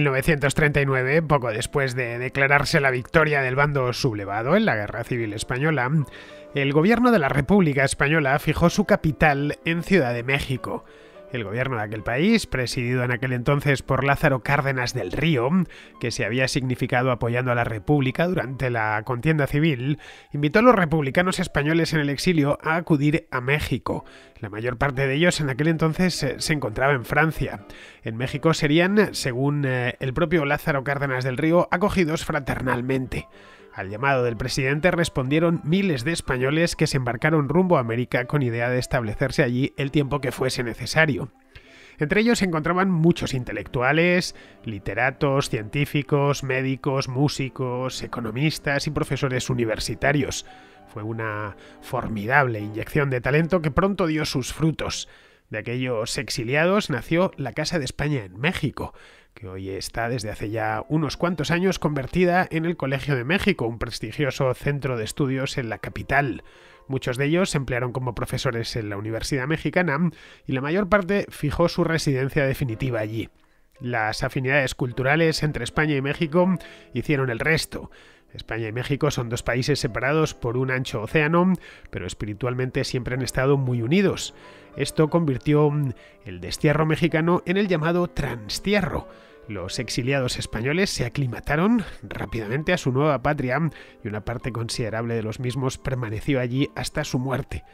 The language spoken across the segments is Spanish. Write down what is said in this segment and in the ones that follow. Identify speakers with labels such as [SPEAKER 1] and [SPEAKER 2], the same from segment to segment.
[SPEAKER 1] 1939, poco después de declararse la victoria del bando sublevado en la Guerra Civil Española, el gobierno de la República Española fijó su capital en Ciudad de México, el gobierno de aquel país, presidido en aquel entonces por Lázaro Cárdenas del Río, que se había significado apoyando a la República durante la contienda civil, invitó a los republicanos españoles en el exilio a acudir a México. La mayor parte de ellos en aquel entonces eh, se encontraba en Francia. En México serían, según eh, el propio Lázaro Cárdenas del Río, acogidos fraternalmente. Al llamado del presidente respondieron miles de españoles que se embarcaron rumbo a América con idea de establecerse allí el tiempo que fuese necesario. Entre ellos se encontraban muchos intelectuales, literatos, científicos, médicos, músicos, economistas y profesores universitarios. Fue una formidable inyección de talento que pronto dio sus frutos. De aquellos exiliados nació la Casa de España en México, que hoy está desde hace ya unos cuantos años convertida en el Colegio de México, un prestigioso centro de estudios en la capital. Muchos de ellos se emplearon como profesores en la Universidad Mexicana y la mayor parte fijó su residencia definitiva allí. Las afinidades culturales entre España y México hicieron el resto. España y México son dos países separados por un ancho océano, pero espiritualmente siempre han estado muy unidos. Esto convirtió el destierro mexicano en el llamado transtierro, los exiliados españoles se aclimataron rápidamente a su nueva patria y una parte considerable de los mismos permaneció allí hasta su muerte.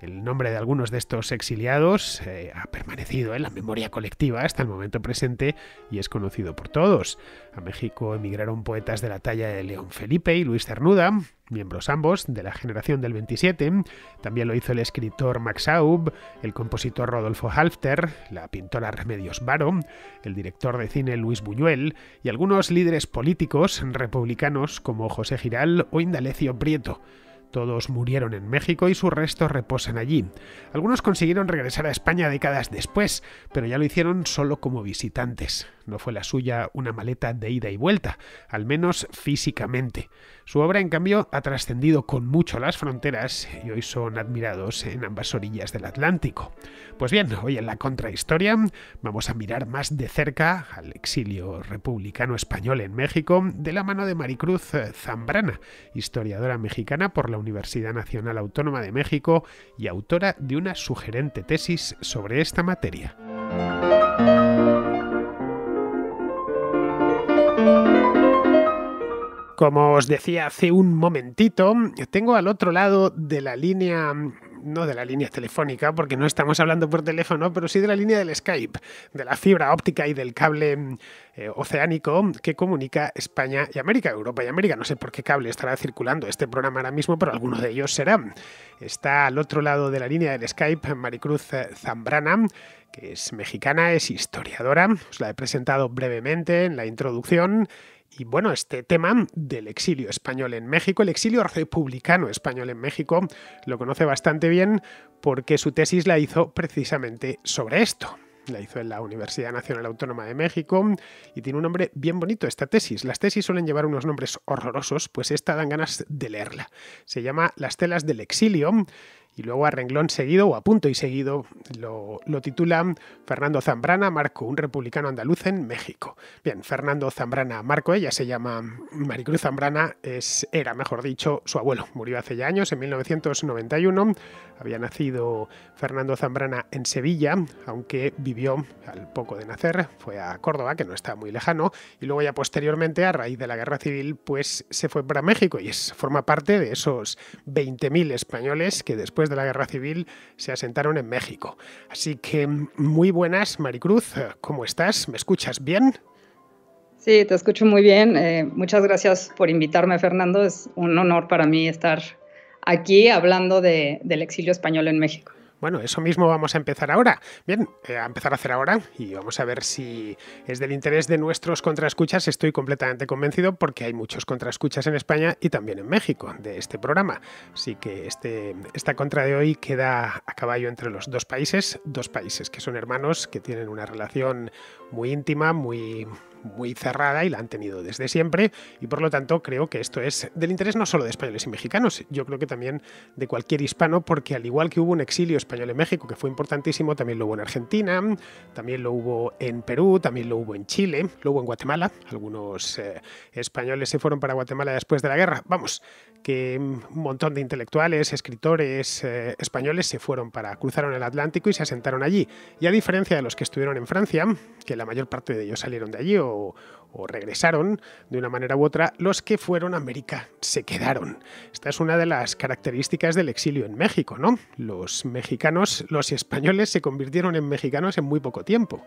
[SPEAKER 1] El nombre de algunos de estos exiliados eh, ha permanecido en la memoria colectiva hasta el momento presente y es conocido por todos. A México emigraron poetas de la talla de León Felipe y Luis Cernuda, miembros ambos de la generación del 27. También lo hizo el escritor Max Aub, el compositor Rodolfo Halfter, la pintora Remedios Varo, el director de cine Luis Buñuel y algunos líderes políticos republicanos como José Giral o Indalecio Prieto. Todos murieron en México y sus restos reposan allí. Algunos consiguieron regresar a España décadas después, pero ya lo hicieron solo como visitantes. No fue la suya una maleta de ida y vuelta, al menos físicamente. Su obra, en cambio, ha trascendido con mucho las fronteras y hoy son admirados en ambas orillas del Atlántico. Pues bien, hoy en la contrahistoria vamos a mirar más de cerca al exilio republicano español en México de la mano de Maricruz Zambrana, historiadora mexicana por la Universidad Nacional Autónoma de México y autora de una sugerente tesis sobre esta materia. Como os decía hace un momentito, tengo al otro lado de la línea, no de la línea telefónica, porque no estamos hablando por teléfono, pero sí de la línea del Skype, de la fibra óptica y del cable eh, oceánico que comunica España y América, Europa y América. No sé por qué cable estará circulando este programa ahora mismo, pero alguno de ellos será. Está al otro lado de la línea del Skype Maricruz Zambrana que es mexicana, es historiadora, os la he presentado brevemente en la introducción y bueno, este tema del exilio español en México, el exilio republicano español en México, lo conoce bastante bien porque su tesis la hizo precisamente sobre esto. La hizo en la Universidad Nacional Autónoma de México y tiene un nombre bien bonito esta tesis. Las tesis suelen llevar unos nombres horrorosos, pues esta dan ganas de leerla. Se llama Las telas del exilio y luego a renglón seguido o a punto y seguido lo, titula Fernando Zambrana Marco, un republicano andaluz en México. Bien, Fernando Zambrana Marco, ella se llama Maricruz Zambrana, es, era, mejor dicho, su abuelo. Murió hace ya años, en 1991. Había nacido Fernando Zambrana en Sevilla, aunque vivió al poco de nacer, fue a Córdoba, que no está muy lejano, y luego ya posteriormente, a raíz de la guerra civil, pues se fue para México y es, forma parte de esos 20.000 españoles que después de la Guerra Civil se asentaron en México. Así que muy buenas, Maricruz, ¿cómo estás? ¿Me escuchas bien?
[SPEAKER 2] Sí, te escucho muy bien. Eh, muchas gracias por invitarme, Fernando. Es un honor para mí estar aquí hablando del exilio español en México. Bueno, eso mismo vamos a empezar ahora. Bien, eh, a empezar a hacer
[SPEAKER 1] ahora y vamos a
[SPEAKER 2] ver si es del
[SPEAKER 1] interés de nuestros contraescuchas. Estoy completamente convencido porque hay muchos contraescuchas en España y también en México de este programa. Así que este, esta contra de hoy queda a caballo entre los dos países, dos países que son hermanos, que tienen una relación muy íntima, muy muy cerrada y la han tenido desde siempre y por lo tanto creo que esto es del interés no solo de españoles y mexicanos, yo creo que también de cualquier hispano porque al igual que hubo un exilio español en México que fue importantísimo, también lo hubo en Argentina, también lo hubo en Perú, también lo hubo en Chile, lo hubo en Guatemala, algunos eh, españoles se fueron para Guatemala después de la guerra, vamos, que un montón de intelectuales, escritores eh, españoles se fueron para, cruzaron el Atlántico y se asentaron allí. Y a diferencia de los que estuvieron en Francia, que la mayor parte de ellos salieron de allí o, o regresaron de una manera u otra, los que fueron a América se quedaron. Esta es una de las características del exilio en México, ¿no? Los mexicanos, los españoles se convirtieron en mexicanos en muy poco tiempo.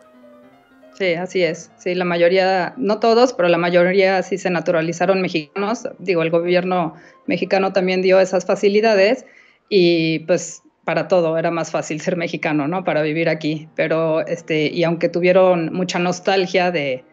[SPEAKER 2] Sí, así es. Sí, la mayoría, no todos, pero la mayoría sí se naturalizaron mexicanos. Digo, el gobierno mexicano también dio esas facilidades y pues para todo era más fácil ser mexicano, ¿no? Para vivir aquí. Pero, este, y aunque tuvieron mucha nostalgia de,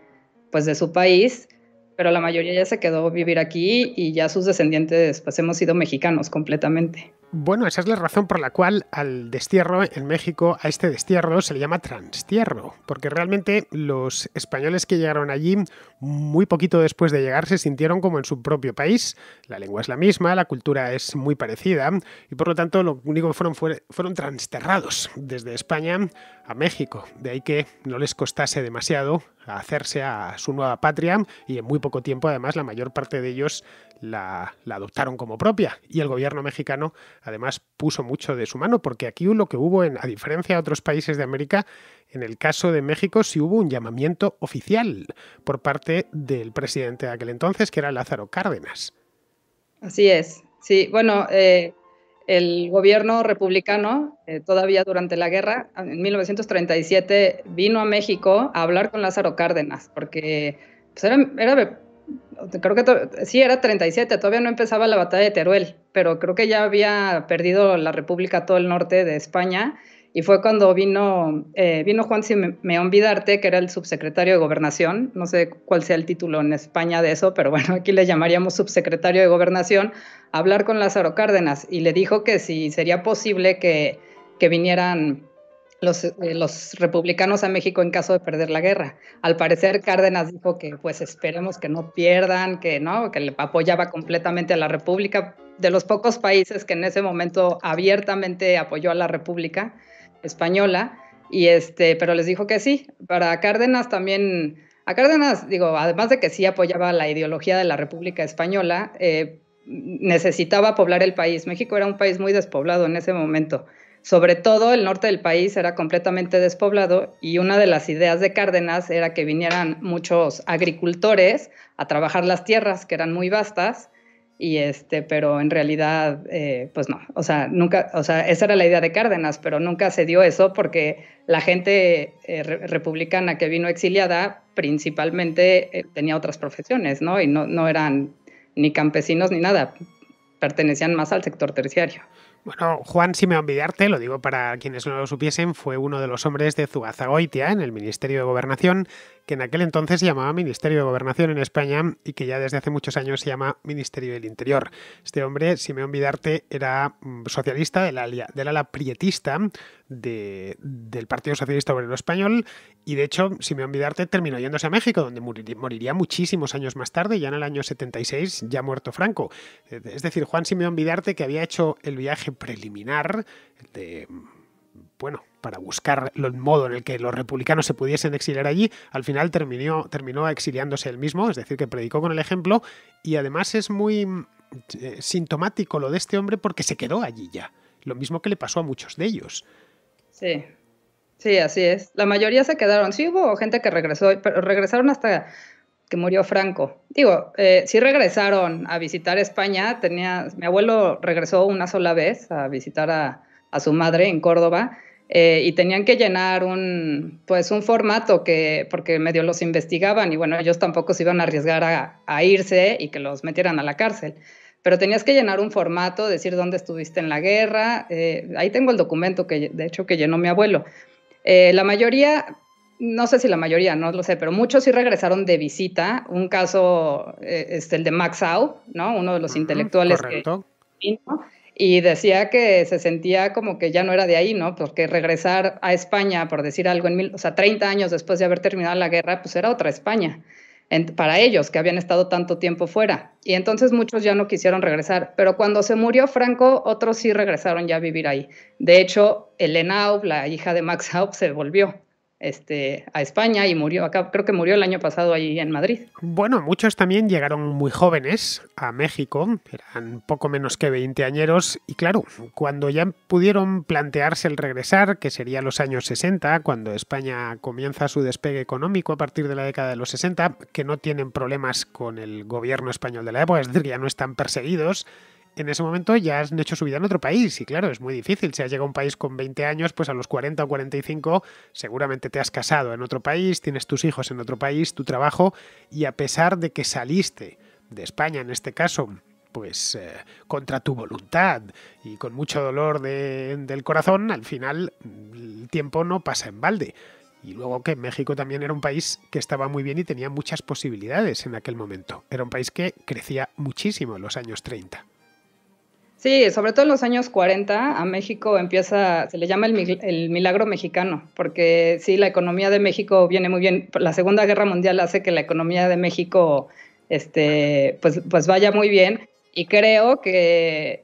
[SPEAKER 2] pues, de su país, pero la mayoría ya se quedó vivir aquí y ya sus descendientes, pues, hemos sido mexicanos completamente
[SPEAKER 1] bueno, esa es la razón por la cual al destierro en México, a este destierro se le llama transtierro, porque realmente los españoles que llegaron allí, muy poquito después de llegar, se sintieron como en su propio país. La lengua es la misma, la cultura es muy parecida, y por lo tanto lo único que fueron fueron transterrados desde España a México. De ahí que no les costase demasiado hacerse a su nueva patria, y en muy poco tiempo, además, la mayor parte de ellos la, la adoptaron como propia, y el gobierno mexicano además puso mucho de su mano, porque aquí lo que hubo, en, a diferencia de otros países de América, en el caso de México sí hubo un llamamiento oficial por parte del presidente de aquel entonces, que era Lázaro Cárdenas.
[SPEAKER 2] Así es, sí, bueno, eh, el gobierno republicano, eh, todavía durante la guerra, en 1937, vino a México a hablar con Lázaro Cárdenas, porque pues, era creo que sí, era 37, todavía no empezaba la batalla de Teruel, pero creo que ya había perdido la República todo el norte de España y fue cuando vino, eh, vino Juan Simeón Vidarte, que era el subsecretario de Gobernación, no sé cuál sea el título en España de eso, pero bueno, aquí le llamaríamos subsecretario de Gobernación, a hablar con Lázaro Cárdenas y le dijo que si sería posible que, que vinieran eh, los, republicanos a México en caso de perder la guerra. Al parecer, Cárdenas dijo que pues esperemos que no pierdan, que no, que le apoyaba completamente a la República. De los pocos países que en ese momento abiertamente apoyó a la República Española, y este, pero les dijo que sí. Para Cárdenas también, a Cárdenas, digo, además de que sí apoyaba la ideología de la República Española, eh, necesitaba poblar el país. México era un país muy despoblado en ese momento sobre todo el norte del país era completamente despoblado y una de las ideas de Cárdenas era que vinieran muchos agricultores a trabajar las tierras, que eran muy vastas, y este, pero en realidad, eh, pues no, o sea, nunca, o sea, esa era la idea de Cárdenas, pero nunca se dio eso porque la gente eh, republicana que vino exiliada principalmente eh, tenía otras profesiones, Y no eran ni campesinos ni nada, pertenecían más al sector terciario.
[SPEAKER 1] Bueno, Juan Simeón Vidarte, lo digo para quienes no lo supiesen, fue uno de los hombres de Zugazagoitia en el Ministerio de Gobernación que en aquel entonces se llamaba Ministerio de Gobernación en España y que ya desde hace muchos años se llama Ministerio del Interior. Este hombre, Simeón Vidarte, era mm, socialista del, ala, prietista del Partido Socialista Obrero Español y de hecho Simeón Vidarte terminó yéndose a México, donde moriría, muchísimos años más tarde, ya en el año 76, ya muerto Franco. Es decir, Juan Simeón Vidarte que había hecho el viaje preliminar de bueno, para buscar el modo en el que los republicanos se pudiesen exiliar allí, al final terminó, terminó exiliándose él mismo, es decir, que predicó con el ejemplo, y además es muy mm, eh, sintomático lo de este hombre porque se quedó allí ya, lo mismo que le pasó a muchos de ellos.
[SPEAKER 2] Sí. Sí, así es. La mayoría se quedaron. Sí hubo gente que regresó, pero regresaron hasta que murió Franco. Digo, eh, sí regresaron a visitar España. Tenía, mi abuelo regresó una sola vez a visitar a, a su madre en Córdoba eh, y tenían que llenar un, pues un formato que, porque medio los investigaban y bueno, ellos tampoco se iban a arriesgar a, a irse y que los metieran a la cárcel pero tenías que llenar un formato, decir dónde estuviste en la guerra. Eh, ahí tengo el documento que, de hecho, que llenó mi abuelo. Eh, la mayoría, no sé si la mayoría, no lo sé, pero muchos sí regresaron de visita. Un caso es este, el de Max Au, ¿no? Uno de los intelectuales que y decía que se sentía como que ya no era de ahí, ¿no? Porque regresar a España, por decir algo, en mil, o sea, 30 años después de haber terminado la guerra, pues era otra España para ellos que habían estado tanto tiempo fuera. Y entonces muchos ya no quisieron regresar, pero cuando se murió Franco, otros sí regresaron ya a vivir ahí. De hecho, Elena Aub, la hija de Max Aub, se volvió. Este, a España y murió acá, creo que murió el año pasado allí en Madrid. Bueno, muchos también llegaron
[SPEAKER 1] muy jóvenes a México, eran poco menos que 20 años y claro, cuando ya pudieron plantearse el regresar, que sería los años 60, cuando España comienza su despegue económico a partir de la década de los 60, que no tienen problemas con el gobierno español de la época, es decir, ya no están perseguidos, en ese momento ya has hecho su vida en otro país y claro, es muy difícil. Si has llegado a un país con 20 años, pues a los 40 o 45 seguramente te has casado en otro país, tienes tus hijos en otro país, tu trabajo y a pesar de que saliste de España en este caso, pues eh, contra tu voluntad y con mucho dolor del corazón, al final el tiempo no pasa en balde. Y luego que México también era un país que estaba muy bien y tenía muchas posibilidades en aquel momento. Era un país que crecía muchísimo en los años 30.
[SPEAKER 2] Sí, sobre todo en los años 40 a México empieza, se le llama el, milagro mexicano, porque sí, la economía de México viene muy bien. La Segunda Guerra Mundial hace que la economía de México este, pues, pues vaya muy bien y creo que,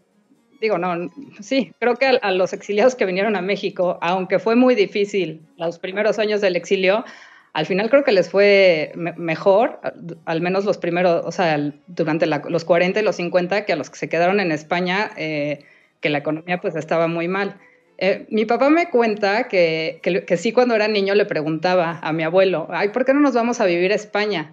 [SPEAKER 2] digo, no, sí, creo que a los exiliados que vinieron a México, aunque fue muy difícil los primeros años del exilio, al final creo que les fue mejor, al menos los primeros, o sea, durante los 40 y los 50, que a los que se quedaron en España, eh, que la economía pues estaba muy mal. Eh, mi papá me cuenta que, que, sí cuando era niño le preguntaba a mi abuelo, ay, ¿por qué no nos vamos a vivir a España?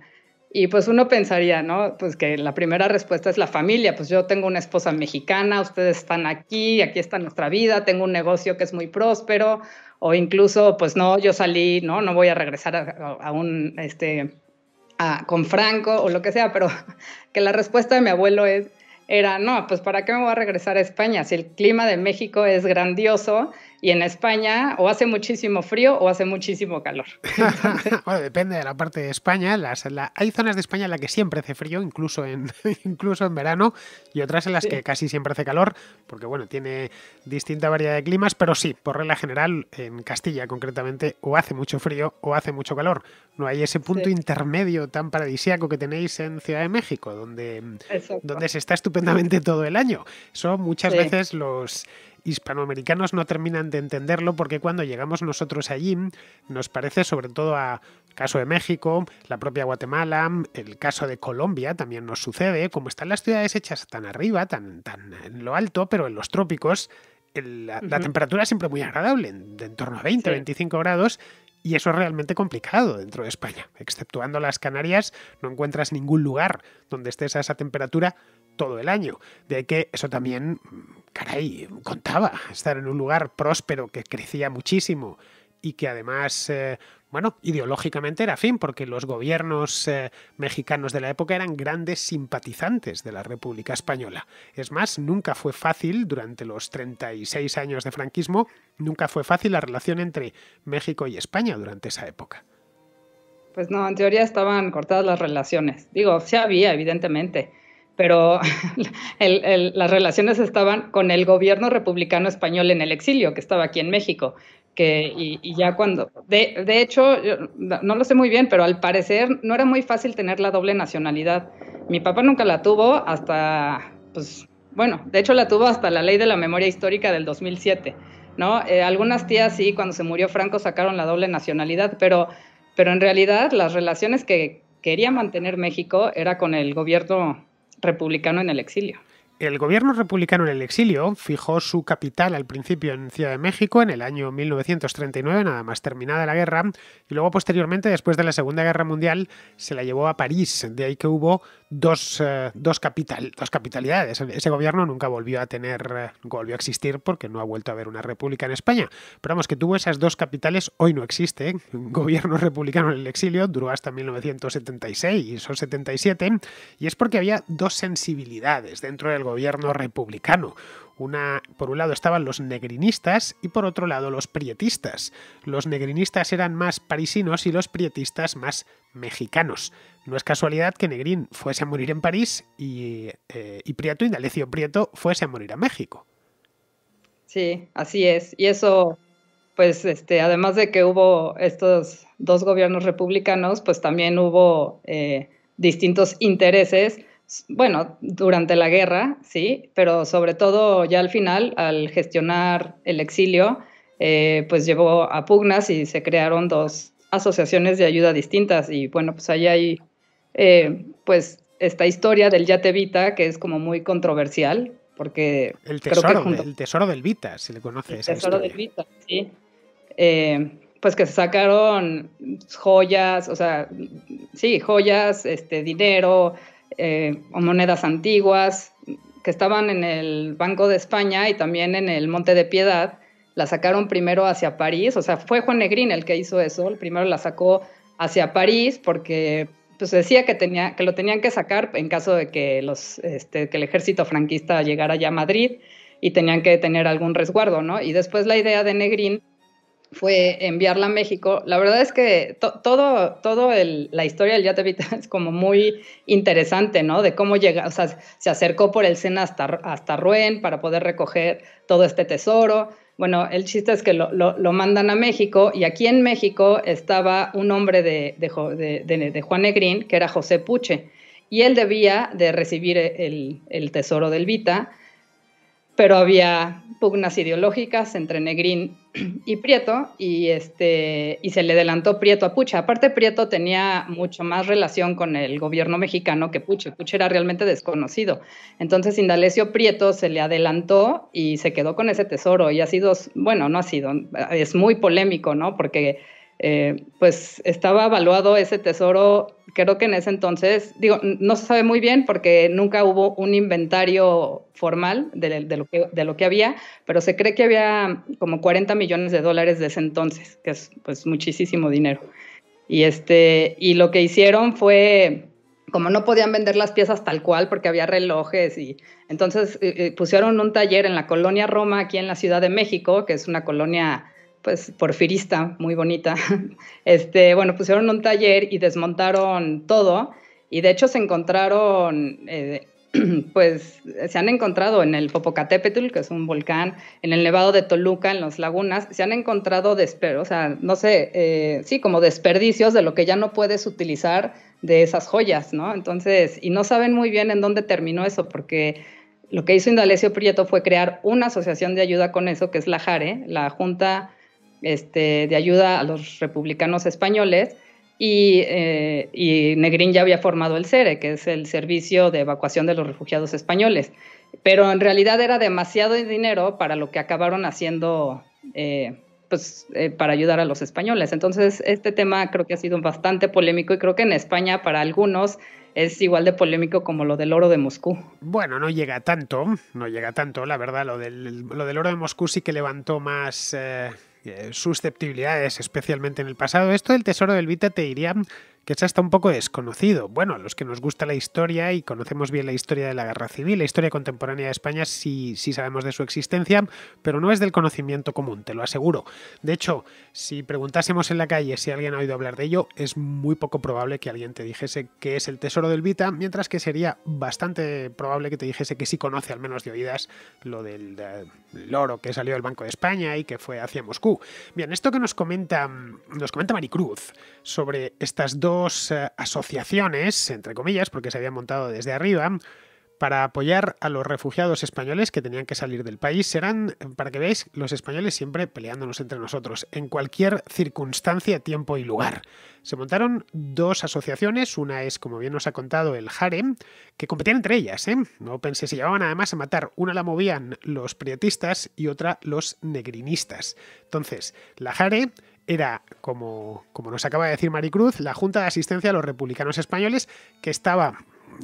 [SPEAKER 2] Y pues uno pensaría, ¿no? Pues que la primera respuesta es la familia, pues yo tengo una esposa mexicana, ustedes están aquí, aquí está nuestra vida, tengo un negocio que es muy próspero, o incluso, pues no, yo salí, no, no voy a regresar a, un, este, con Franco o lo que sea, pero que la respuesta de mi abuelo es, era, no, pues ¿para qué me voy a regresar a España si el clima de México es grandioso y en España o hace muchísimo frío o hace muchísimo calor.
[SPEAKER 1] bueno, depende de la parte de España. hay zonas de España en las que siempre hace frío, incluso en, incluso en verano, y otras en las que casi siempre hace calor, porque bueno, tiene distinta variedad de climas, pero sí, por regla general, en Castilla concretamente, o hace mucho frío o hace mucho calor. No hay ese punto intermedio tan paradisíaco que tenéis en Ciudad de México, donde, donde se está estupendamente todo el año. Son muchas veces los hispanoamericanos no terminan de entenderlo porque cuando llegamos nosotros allí nos parece sobre todo a caso de México, la propia Guatemala, el caso de Colombia también nos sucede, como están las ciudades hechas tan arriba, tan, tan en lo alto, pero en los trópicos, la, temperatura es siempre muy agradable, de en torno a 20, o 25 grados, y eso es realmente complicado dentro de España. Exceptuando las Canarias, no encuentras ningún lugar donde estés a esa temperatura todo el año. De que eso también caray, contaba estar en un lugar próspero que crecía muchísimo y que además, eh, bueno, ideológicamente era fin, porque los gobiernos eh, mexicanos de la época eran grandes simpatizantes de la República Española. Es más, nunca fue fácil, durante los 36 años de franquismo, nunca fue fácil la relación entre México y España durante esa época.
[SPEAKER 2] Pues no, en teoría estaban cortadas las relaciones. Digo, se había, evidentemente pero las relaciones estaban con el gobierno republicano español en el exilio, que estaba aquí en México. Que, y, ya cuando, de, hecho, no lo sé muy bien, pero al parecer no era muy fácil tener la doble nacionalidad. Mi papá nunca la tuvo hasta, pues, bueno, de hecho la tuvo hasta la ley de la memoria histórica del 2007, ¿no? Eh, algunas tías sí, cuando se murió Franco sacaron la doble nacionalidad, pero, pero en realidad las relaciones que quería mantener México era con el gobierno republicano en el exilio.
[SPEAKER 1] El gobierno republicano en el exilio fijó su capital al principio en Ciudad de México en el año 1939, nada más terminada la guerra, y luego posteriormente, después de la Segunda Guerra Mundial, se la llevó a París, de ahí que hubo dos, eh, dos, dos capitalidades. Ese gobierno nunca volvió a tener, eh, volvió a existir porque no ha vuelto a haber una república en España. Pero vamos, que tuvo esas dos capitales, hoy no existe. ¿eh? Un gobierno republicano en el exilio duró hasta 1976 y son 77, y es porque había dos sensibilidades dentro del gobierno republicano. Una, por un lado estaban los negrinistas y por otro lado los prietistas. Los negrinistas eran más parisinos y los prietistas más mexicanos. No es casualidad que Negrín fuese a morir en París y, eh, Prieto y Prieto, Prieto, fuese a morir a México.
[SPEAKER 2] Sí, así es. Y eso, pues, este, además de que hubo estos dos gobiernos republicanos, pues también hubo eh, distintos intereses, bueno, durante la guerra, sí, pero sobre todo ya al final, al gestionar el exilio, eh, pues llevó a pugnas y se crearon dos asociaciones de ayuda distintas y bueno, pues ahí hay eh, pues esta historia del Yate Vita, que es como muy controversial, porque... El tesoro, el
[SPEAKER 1] tesoro del Vita, si le conoces. El tesoro del
[SPEAKER 2] Vita, sí. Eh, pues que se sacaron joyas, o sea, sí, joyas, este, dinero, eh, o monedas antiguas, que estaban en el Banco de España y también en el Monte de Piedad, la sacaron primero hacia París, o sea, fue Juan Negrín el que hizo eso, el primero la sacó hacia París porque pues decía que, tenía, que lo tenían que sacar en caso de que, los, este, que el ejército franquista llegara ya a Madrid y tenían que tener algún resguardo, ¿no? Y después la idea de Negrín fue enviarla a México. La verdad es que todo, todo la historia del Yate es como muy interesante, ¿no? De cómo llega, o sea, se acercó por el Sena hasta, hasta Ruén para poder recoger todo este tesoro. Bueno, el chiste es que lo, lo, mandan a México y aquí en México estaba un hombre de, de, de, Juan Negrín, que era José Puche, y él debía de recibir el, el tesoro del Vita pero había pugnas ideológicas entre Negrín y Prieto y, este, y se le adelantó Prieto a Pucha. Aparte, Prieto tenía mucho más relación con el gobierno mexicano que Pucha. Pucha era realmente desconocido. Entonces, Indalecio Prieto se le adelantó y se quedó con ese tesoro y ha sido, bueno, no ha sido, es muy polémico, ¿no? Porque eh, pues estaba evaluado ese tesoro creo que en ese entonces, digo, no se sabe muy bien porque nunca hubo un inventario formal de, lo que, había, pero se cree que había como 40 millones de dólares de ese entonces, que es pues muchísimo dinero. Y, este, y lo que hicieron fue, como no podían vender las piezas tal cual porque había relojes y entonces eh, eh, pusieron un taller en la colonia Roma, aquí en la Ciudad de México, que es una colonia pues porfirista, muy bonita, este, bueno, pusieron un taller y desmontaron todo y de hecho se encontraron, eh, pues se han encontrado en el Popocatépetl, que es un volcán, en el Nevado de Toluca, en las lagunas, se han encontrado, desper o sea, no sé, eh, sí, como desperdicios de lo que ya no puedes utilizar de esas joyas, ¿no? Entonces, y no saben muy bien en dónde terminó eso, porque lo que hizo Indalecio Prieto fue crear una asociación de ayuda con eso, que es la JARE, la Junta este, de ayuda a los republicanos españoles y, eh, Negrín ya había formado el CERE, e, que es el Servicio de Evacuación de los Refugiados Españoles, pero en realidad era demasiado dinero para lo que acabaron haciendo eh, pues, eh, para ayudar a los españoles. Entonces, este tema creo que ha sido bastante polémico y creo que en España para algunos es igual de polémico como lo del oro de Moscú.
[SPEAKER 1] Bueno, no llega tanto, no llega tanto, la verdad, lo del, lo del oro de Moscú sí que levantó más... Eh, eh, susceptibilidades, especialmente en el pasado. Esto del tesoro del Vita te diría que es hasta un poco desconocido. Bueno, a los que nos gusta la historia y conocemos bien la historia de la Guerra Civil, la historia contemporánea de España, sí, sí sabemos de su existencia, pero no es del conocimiento común, te lo aseguro. De hecho, si preguntásemos en la calle si alguien ha oído hablar de ello, es muy poco probable que alguien te dijese que es el Tesoro del Vita, mientras que sería bastante probable que te dijese que sí conoce, al menos de oídas, lo del, eh, oro que salió del Banco de España y que fue hacia Moscú. Bien, esto que nos comenta, mm, nos comenta Maricruz sobre estas dos eh, asociaciones, entre comillas, porque se habían montado desde arriba, para apoyar a los refugiados españoles que tenían que salir del país. Serán, para que veáis, los españoles siempre peleándonos entre nosotros, en cualquier circunstancia, tiempo y lugar. Se montaron dos asociaciones, una es, como bien nos ha contado, el Jare, que competían entre ellas, ¿eh? No pensé, se llevaban además a matar. Una la movían los prietistas y otra los negrinistas. Entonces, la Jare era, como, como nos acaba de decir Maricruz, la Junta de Asistencia a los Republicanos Españoles, que estaba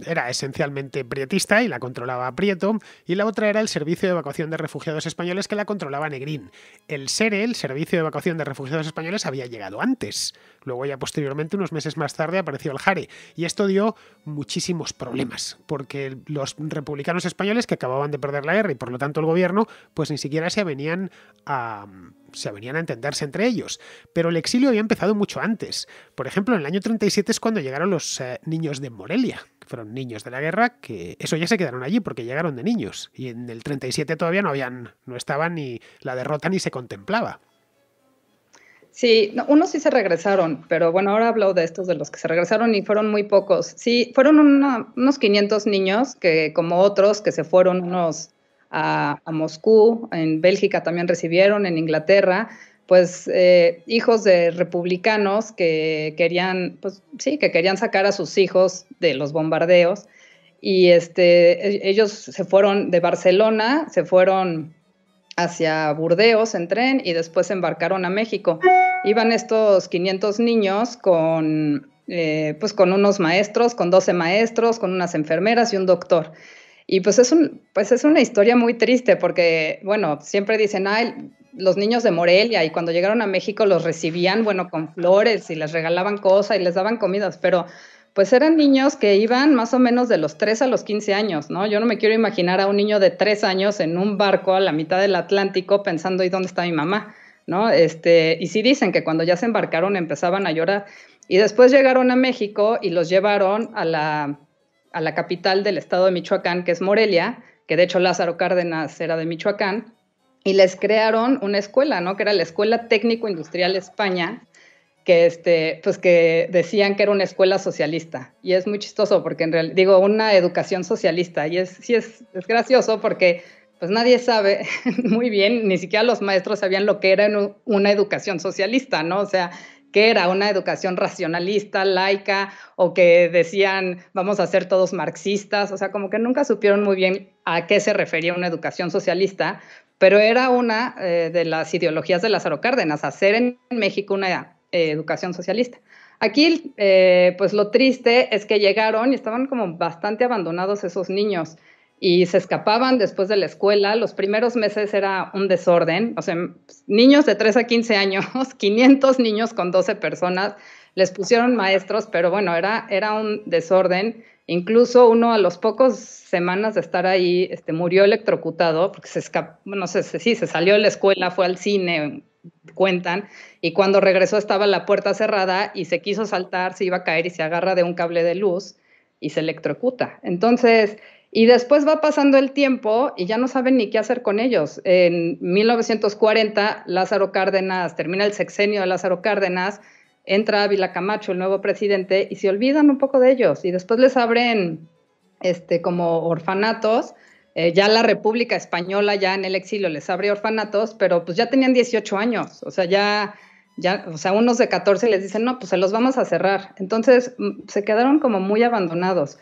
[SPEAKER 1] era esencialmente prietista y la controlaba Prieto, y la otra era el Servicio de Evacuación de Refugiados Españoles que la controlaba Negrín. El SERE, el Servicio de Evacuación de Refugiados Españoles, había llegado antes. Luego ya posteriormente, unos meses más tarde, apareció el JARE. Y esto dio muchísimos problemas, porque los republicanos españoles que acababan de perder la guerra y por lo tanto el gobierno, pues ni siquiera se venían a se venían a entenderse entre ellos, pero el exilio había empezado mucho antes. Por ejemplo, en el año 37 es cuando llegaron los eh, niños de Morelia, que fueron niños de la guerra, que eso ya se quedaron allí porque llegaron de niños, y en el 37 todavía no habían, no estaba ni la derrota ni se contemplaba.
[SPEAKER 2] Sí, unos sí se regresaron, pero bueno, ahora hablo de estos de los que se regresaron y fueron muy pocos. Sí, fueron unos 500 niños que, como otros, que se fueron unos a, Moscú, en Bélgica también recibieron, en Inglaterra, pues eh, hijos de republicanos que querían, pues sí, que querían sacar a sus hijos de los bombardeos. Y este, e-, ellos se fueron de Barcelona, se fueron hacia Burdeos en tren y después embarcaron a México. Iban estos 500 niños con, eh, pues con unos maestros, con 12 maestros, con unas enfermeras y un doctor. Y pues es, un, pues es una historia muy triste porque, bueno, siempre dicen, ah, los niños de Morelia y cuando llegaron a México los recibían, bueno, con flores y les regalaban cosas y les daban comidas, pero pues eran niños que iban más o menos de los 3 a los 15 años, ¿no? Yo no me quiero imaginar a un niño de 3 años en un barco a la mitad del Atlántico pensando, ¿y dónde está mi mamá? ¿No? Este, y sí dicen que cuando ya se embarcaron empezaban a llorar y después llegaron a México y los llevaron a la a la capital del estado de Michoacán, que es Morelia, que de hecho Lázaro Cárdenas era de Michoacán, y les crearon una escuela, ¿no? Que era la Escuela Técnico Industrial España, que este, pues que decían que era una escuela socialista. Y es muy chistoso porque en realidad, digo, una educación socialista. Y es, sí es, es gracioso porque pues nadie sabe muy bien, ni siquiera los maestros sabían lo que era una educación socialista, ¿no? O sea, que era una educación racionalista, laica, o que decían vamos a ser todos marxistas, o sea, como que nunca supieron muy bien a qué se refería una educación socialista, pero era una eh, de las ideologías de Lázaro Cárdenas, hacer en México una eh, educación socialista. Aquí, eh, pues lo triste es que llegaron y estaban como bastante abandonados esos niños y se escapaban después de la escuela. Los primeros meses era un desorden, o sea, niños de 3 a 15 años, 500 niños con 12 personas, les pusieron maestros, pero bueno, era, era un desorden. Incluso uno a los pocos semanas de estar ahí este, murió electrocutado, porque se escapó, no sé, sí, se salió de la escuela, fue al cine, cuentan, y cuando regresó estaba la puerta cerrada y se quiso saltar, se iba a caer y se agarra de un cable de luz y se electrocuta. Entonces, y después va pasando el tiempo y ya no saben ni qué hacer con ellos. En 1940, Lázaro Cárdenas termina el sexenio de Lázaro Cárdenas, entra Ávila Camacho, el nuevo presidente, y se olvidan un poco de ellos. Y después les abren este, como orfanatos. Eh, ya la República Española, ya en el exilio, les abre orfanatos, pero pues ya tenían 18 años. O sea, ya, ya, o sea, unos de 14 les dicen, no, pues se los vamos a cerrar. Entonces mm, se quedaron como muy abandonados.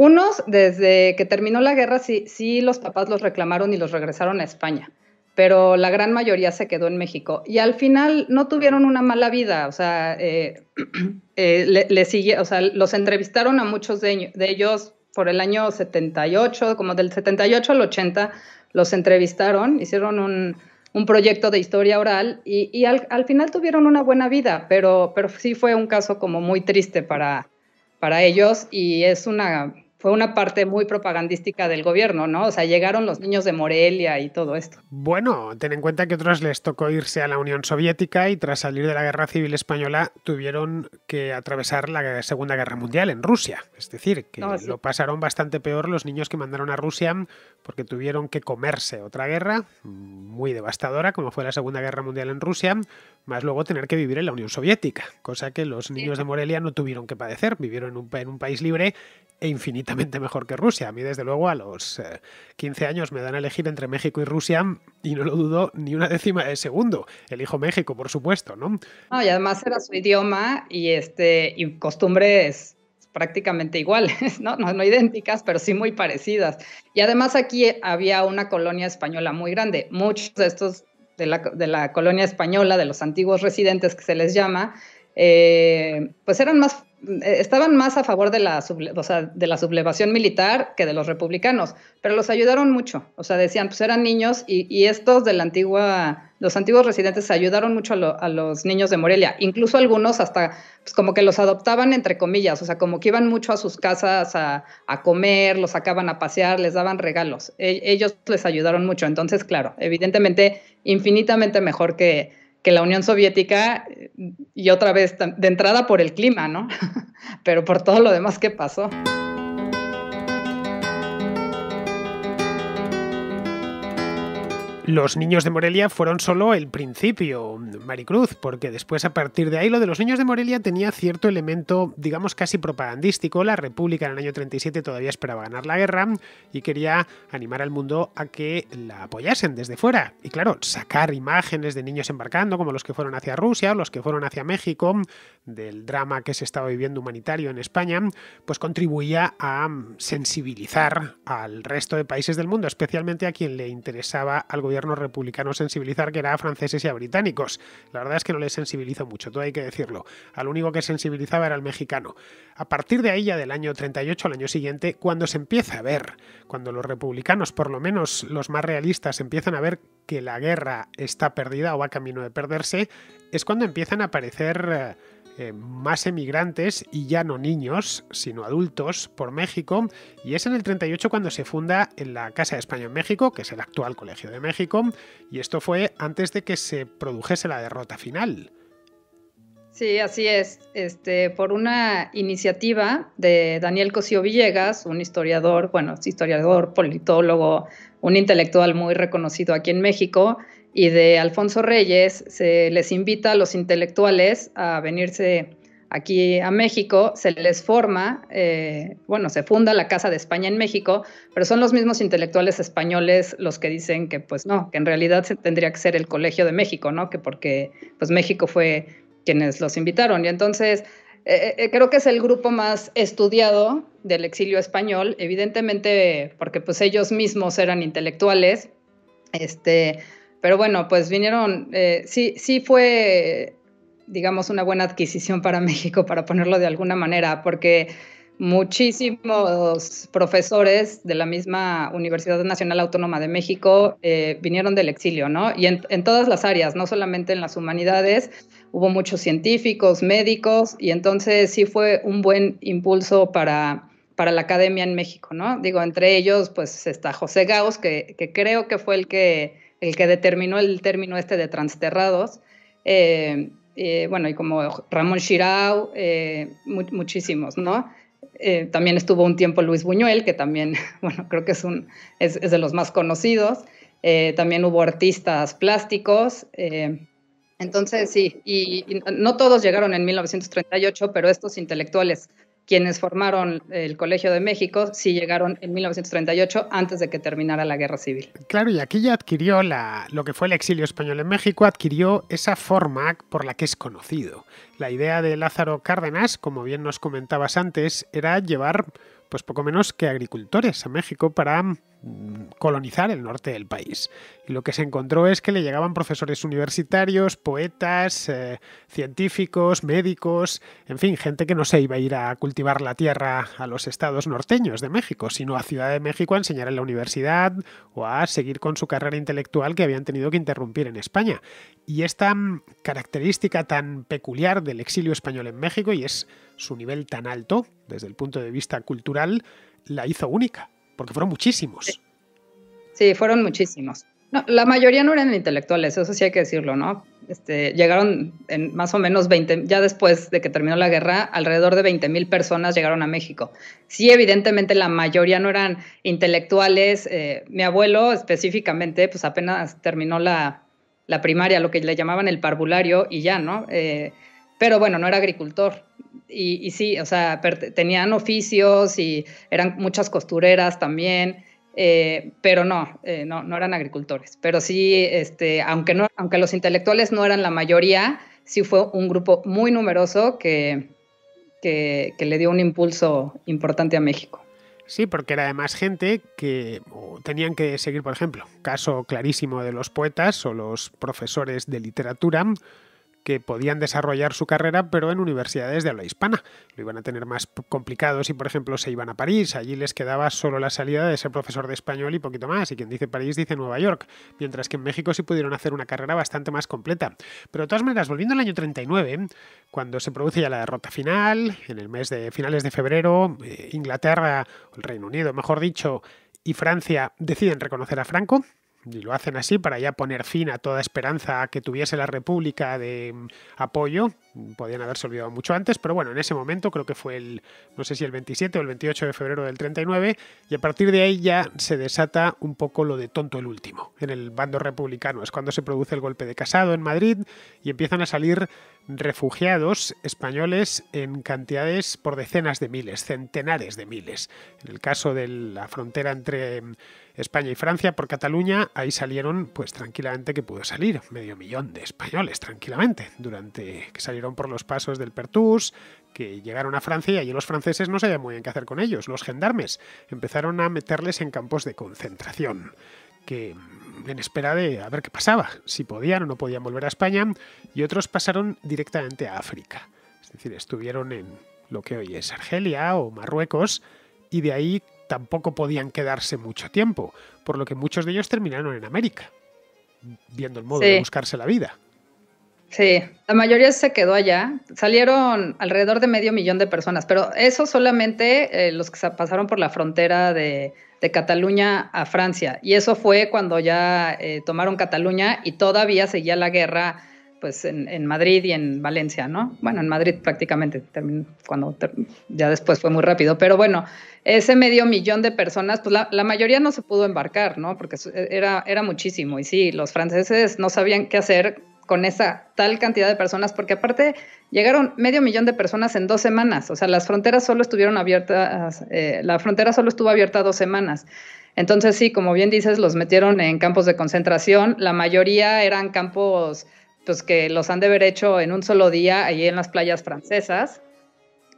[SPEAKER 2] Unos, desde que terminó la guerra, sí, sí los papás los reclamaron y los regresaron a España, pero la gran mayoría se quedó en México. Y al final no tuvieron una mala vida, o sea, eh, eh, le, o sea los entrevistaron a muchos de, ellos por el año 78, como del 78 al 80, los entrevistaron, hicieron un, proyecto de historia oral y, al, al, final tuvieron una buena vida, pero, pero sí fue un caso como muy triste para, para ellos y es una fue una parte muy propagandística del gobierno, ¿no? O sea, llegaron los niños de Morelia y todo esto. Bueno, ten
[SPEAKER 1] en cuenta que otros les tocó irse a la Unión Soviética y tras salir de la Guerra Civil Española tuvieron que atravesar la Segunda Guerra Mundial en Rusia. Es decir, que lo pasaron bastante peor los niños que mandaron a Rusia porque tuvieron que comerse otra guerra muy devastadora como fue la Segunda Guerra Mundial en Rusia, más luego tener que vivir en la Unión Soviética, cosa que los niños de Morelia no tuvieron que padecer. Vivieron en un, país libre e infinitamente mejor que Rusia. A mí, desde luego, a los 15 eh, años me dan a elegir entre México y Rusia y no lo dudo ni una décima de segundo. Elijo México, por supuesto, ¿no?
[SPEAKER 2] y además era su idioma y, este, y costumbres prácticamente iguales, ¿no? ¿no? ¿no? idénticas, pero sí muy parecidas. Y además aquí había una colonia española muy grande. Muchos de estos de la, colonia española, de los antiguos residentes que se les llama, eh, pues eran más, eh, estaban más a favor de la, de la sublevación militar que de los republicanos, pero los ayudaron mucho. O sea, decían, pues eran niños y, estos de la antigua, los antiguos residentes ayudaron mucho a, los niños de Morelia. Incluso algunos hasta, pues como que los adoptaban entre comillas, o sea, como que iban mucho a sus casas a, comer, los sacaban a pasear, les daban regalos. E, ellos les ayudaron mucho. Entonces, claro, evidentemente, infinitamente mejor que que la Unión Soviética eh, y otra vez de entrada por el clima, ¿no? Pero por todo lo demás que pasó.
[SPEAKER 1] los niños de Morelia fueron solo el principio, Maricruz, porque después a partir de ahí lo de los niños de Morelia tenía cierto elemento, digamos, casi propagandístico. La República en el año 37 todavía esperaba ganar la guerra y quería animar al mundo a que la apoyasen desde fuera. Y claro, sacar imágenes de niños embarcando, como los que fueron hacia Rusia, los que fueron hacia México, del drama que se estaba viviendo humanitario en España, pues contribuía a sensibilizar al resto de países del mundo, especialmente a quien le interesaba al gobierno los republicanos sensibilizar que era a franceses y a británicos. La verdad es que no les sensibilizó mucho, todo hay que decirlo. Al único que sensibilizaba era el mexicano. A partir de ahí, ya del año 38 al año siguiente, cuando se empieza a ver, cuando los republicanos, por lo menos los más realistas, empiezan a ver que la guerra está perdida o va camino de perderse, es cuando empiezan a aparecer eh, eh, más emigrantes, y ya no niños, sino adultos, por México, y es en el 38 cuando se funda en la Casa de España en México, que es el actual Colegio de México, y esto fue antes de que se produjese la derrota final.
[SPEAKER 2] Sí, así es. Este, por una iniciativa de Daniel Cosío Villegas, un historiador, bueno, historiador, politólogo, un intelectual muy reconocido aquí en México, y de Alfonso Reyes se les invita a los intelectuales a venirse aquí a México, se les forma, eh, bueno, se funda la Casa de España en México, pero son los mismos intelectuales españoles los que dicen que pues no, que en realidad tendría que ser el Colegio de México, ¿no? Que porque pues México fue quienes los invitaron. Y entonces eh, eh, creo que es el grupo más estudiado del exilio español, evidentemente porque pues ellos mismos eran intelectuales, este, pero bueno, pues vinieron, eh, sí, sí fue, digamos, una buena adquisición para México, para ponerlo de alguna manera, porque muchísimos profesores de la misma Universidad Nacional Autónoma de México eh, vinieron del exilio, ¿no? Y en, todas las áreas, no solamente en las humanidades, hubo muchos científicos, médicos, y entonces sí fue un buen impulso para, para la academia en México, ¿no? Digo, entre ellos, pues está José Gauss, que creo que fue el que el que determinó el término este de transterrados. Eh, eh, bueno, y como Ramón Chirau, eh, muchísimos, ¿no? también estuvo un tiempo Luis Buñuel, que también, bueno, creo que es, un, de los más conocidos. también hubo artistas plásticos. entonces, sí, y no todos llegaron en 1938, pero estos intelectuales quienes formaron el Colegio de México sí llegaron en 1938 antes de que terminara la Guerra Civil.
[SPEAKER 1] Claro, y aquí ya adquirió la, lo que fue el exilio español en México, adquirió esa forma por la que es conocido. La idea de Lázaro Cárdenas, como bien nos comentabas antes, era llevar pues poco menos que agricultores a México para mm, colonizar el norte del país. Y lo que se encontró es que le llegaban profesores universitarios, poetas, eh, científicos, médicos, en fin, gente que no se iba a ir a cultivar la tierra a los estados norteños de México, sino a Ciudad de México a enseñar en la universidad o a seguir con su carrera intelectual que habían tenido que interrumpir en España. Y esta mm, característica tan peculiar del exilio español en México, y es su nivel tan alto, desde el punto de vista cultural, la hizo única, porque fueron muchísimos.
[SPEAKER 2] Sí, fueron muchísimos. No, la mayoría no eran intelectuales, eso sí hay que decirlo, ¿no? Este, llegaron en más o menos 20, ya después de que terminó la guerra, alrededor de 20.000 mil personas llegaron a México. Sí, evidentemente la mayoría no eran intelectuales. Eh, mi abuelo específicamente, pues apenas terminó la, la, primaria, lo que le llamaban el parvulario, y ya, ¿no? Eh, pero bueno, no era agricultor. Y, sí, o sea, tenían oficios y eran muchas costureras también, eh, pero no, eh, no, no, eran agricultores. Pero sí, este, aunque, no, aunque los intelectuales no eran la mayoría, sí fue un grupo muy numeroso que, que, que le dio un impulso importante a México. Sí, porque era además
[SPEAKER 1] gente que tenían que seguir, por ejemplo, caso clarísimo de los poetas o los profesores de literatura, que podían desarrollar su carrera, pero en universidades de habla hispana. Lo iban a tener más complicado si, por ejemplo, se iban a París. Allí les quedaba solo la salida de ser profesor de español y poquito más. Y quien dice París dice Nueva York. Mientras que en México sí pudieron hacer una carrera bastante más completa. Pero de todas maneras, volviendo al año 39, cuando se produce ya la derrota final, en el mes de finales de febrero, eh, Inglaterra, el Reino Unido, mejor dicho, y Francia deciden reconocer a Franco, y lo hacen así para ya poner fin a toda esperanza que tuviese la República de mm, apoyo. Podían haberse olvidado mucho antes, pero bueno, en ese momento creo que fue el, no sé si el 27 o el 28 de febrero del 39, y a partir de ahí ya se desata un poco lo de tonto el último. En el bando republicano es cuando se produce el golpe de Casado en Madrid y empiezan a salir refugiados españoles en cantidades por decenas de miles, centenares de miles. En el caso de la frontera entre mm, España y Francia por Cataluña, ahí salieron pues tranquilamente que pudo salir, medio millón de españoles tranquilamente, durante que salieron por los pasos del Pertus, que llegaron a Francia y allí los franceses no sabían muy bien qué hacer con ellos, los gendarmes empezaron a meterles en campos de concentración que mm, en espera de a ver qué pasaba, si podían o no podían volver a España, y otros pasaron directamente a África. Es decir, estuvieron en lo que hoy es Argelia o Marruecos, y de ahí tampoco podían quedarse mucho tiempo, por lo que muchos de ellos terminaron en América, viendo el modo de
[SPEAKER 2] buscarse la vida. Sí, la mayoría se quedó allá. Salieron alrededor de medio millón de personas, pero eso solamente eh, los que pasaron por la frontera de, Cataluña a Francia. Y eso fue cuando ya eh, tomaron Cataluña y todavía seguía la guerra pues en, Madrid y en Valencia, ¿no? Bueno, en Madrid prácticamente, cuando ya después fue muy rápido, pero bueno, ese medio millón de personas, pues la, mayoría no se pudo embarcar, ¿no? Porque e, era, era muchísimo y sí, los franceses no sabían qué hacer con esa tal cantidad de personas, porque aparte llegaron medio millón de personas en dos semanas, o sea, las fronteras solo estuvieron abiertas, eh, la frontera solo estuvo abierta dos semanas. Entonces sí, como bien dices, los metieron en campos de concentración, la mayoría eran campos pues que los han de haber hecho en un solo día allí en las playas francesas.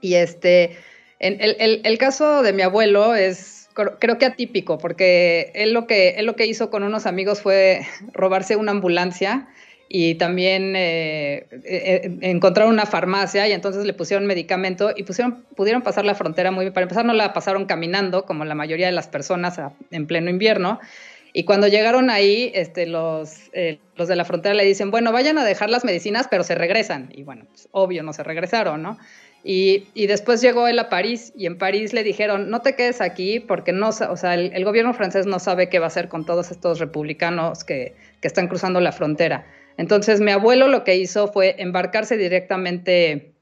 [SPEAKER 2] Y este, en, el, el, el, caso de mi abuelo es creo que atípico, porque él lo que, él lo que hizo con unos amigos fue robarse una ambulancia y también eh, e, e, encontrar una farmacia y entonces le pusieron medicamento y pusieron, pudieron pasar la frontera muy bien. Para empezar, no la pasaron caminando, como la mayoría de las personas en pleno invierno, y cuando llegaron ahí, este, eh, los, de la frontera le dicen, bueno, vayan a dejar las medicinas, pero se regresan. Y bueno, pues, obvio, no se regresaron, ¿no? Y, después llegó él a París y en París le dijeron, no te quedes aquí porque no, o sea, el, gobierno francés no sabe qué va a hacer con todos estos republicanos que, que están cruzando la frontera. Entonces mi abuelo lo que hizo fue embarcarse directamente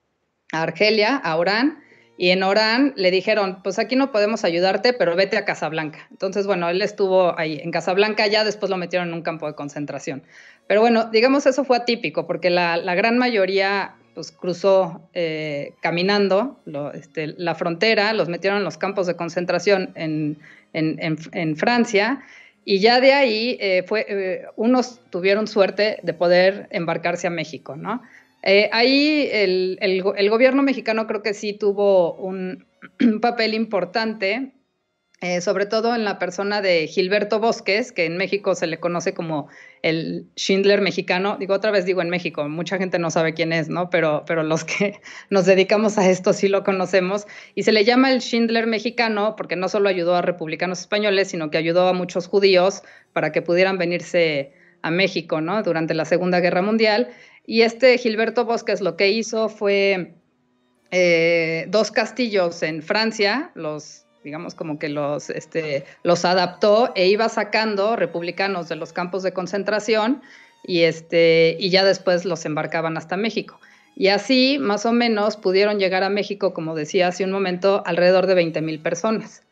[SPEAKER 2] a Argelia, a Orán, y en Orán le dijeron, pues aquí no podemos ayudarte, pero vete a Casablanca. Entonces, bueno, él estuvo ahí en Casablanca, ya después lo metieron en un campo de concentración. Pero bueno, digamos, eso fue atípico, porque la, gran mayoría pues, cruzó eh, caminando este, la frontera, los metieron en los campos de concentración en, Francia. Y ya de ahí, eh, fue, eh, unos tuvieron suerte de poder embarcarse a México, ¿no? Eh, ahí el, gobierno mexicano creo que sí tuvo un, papel importante, eh, sobre todo en la persona de Gilberto Bosques, que en México se le conoce como el Schindler mexicano. Digo, otra vez digo en México, mucha gente no sabe quién es, ¿no? Pero, pero los que nos dedicamos a esto sí lo conocemos. Y se le llama el Schindler mexicano porque no solo ayudó a republicanos españoles, sino que ayudó a muchos judíos para que pudieran venirse a México, Durante la Segunda Guerra Mundial. Y este Gilberto Bosques lo que hizo fue eh, dos castillos en Francia, los digamos como que los, este, los adaptó e iba sacando republicanos de los campos de concentración y, este, y ya después los embarcaban hasta México. Y así, más o menos, pudieron llegar a México, como decía hace un momento, alrededor de 20.000 mil personas.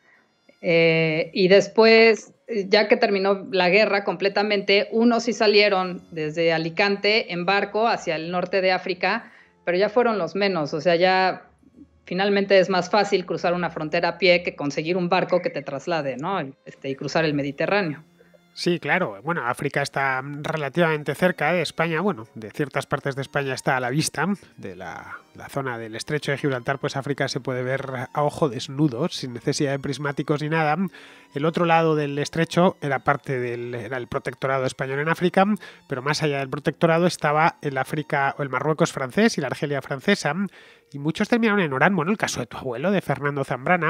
[SPEAKER 2] Eh, y después, ya que terminó la guerra completamente, unos sí salieron desde Alicante en barco hacia el norte de África, pero ya fueron los menos, o sea, ya finalmente es más fácil cruzar una frontera a pie que conseguir un barco que te traslade, ¿no? Este, y cruzar el Mediterráneo.
[SPEAKER 1] Sí, claro. Bueno, África está relativamente cerca de España. Bueno, de ciertas partes de España está a la vista. De la, zona del estrecho de Gibraltar, pues África se puede ver a ojo desnudo, sin necesidad de prismáticos ni nada. El otro lado del estrecho era parte del el protectorado español en África, pero más allá del protectorado estaba el África o el Marruecos francés y la Argelia francesa y muchos terminaron en Orán. Bueno, el caso de tu abuelo, de Fernando Zambrana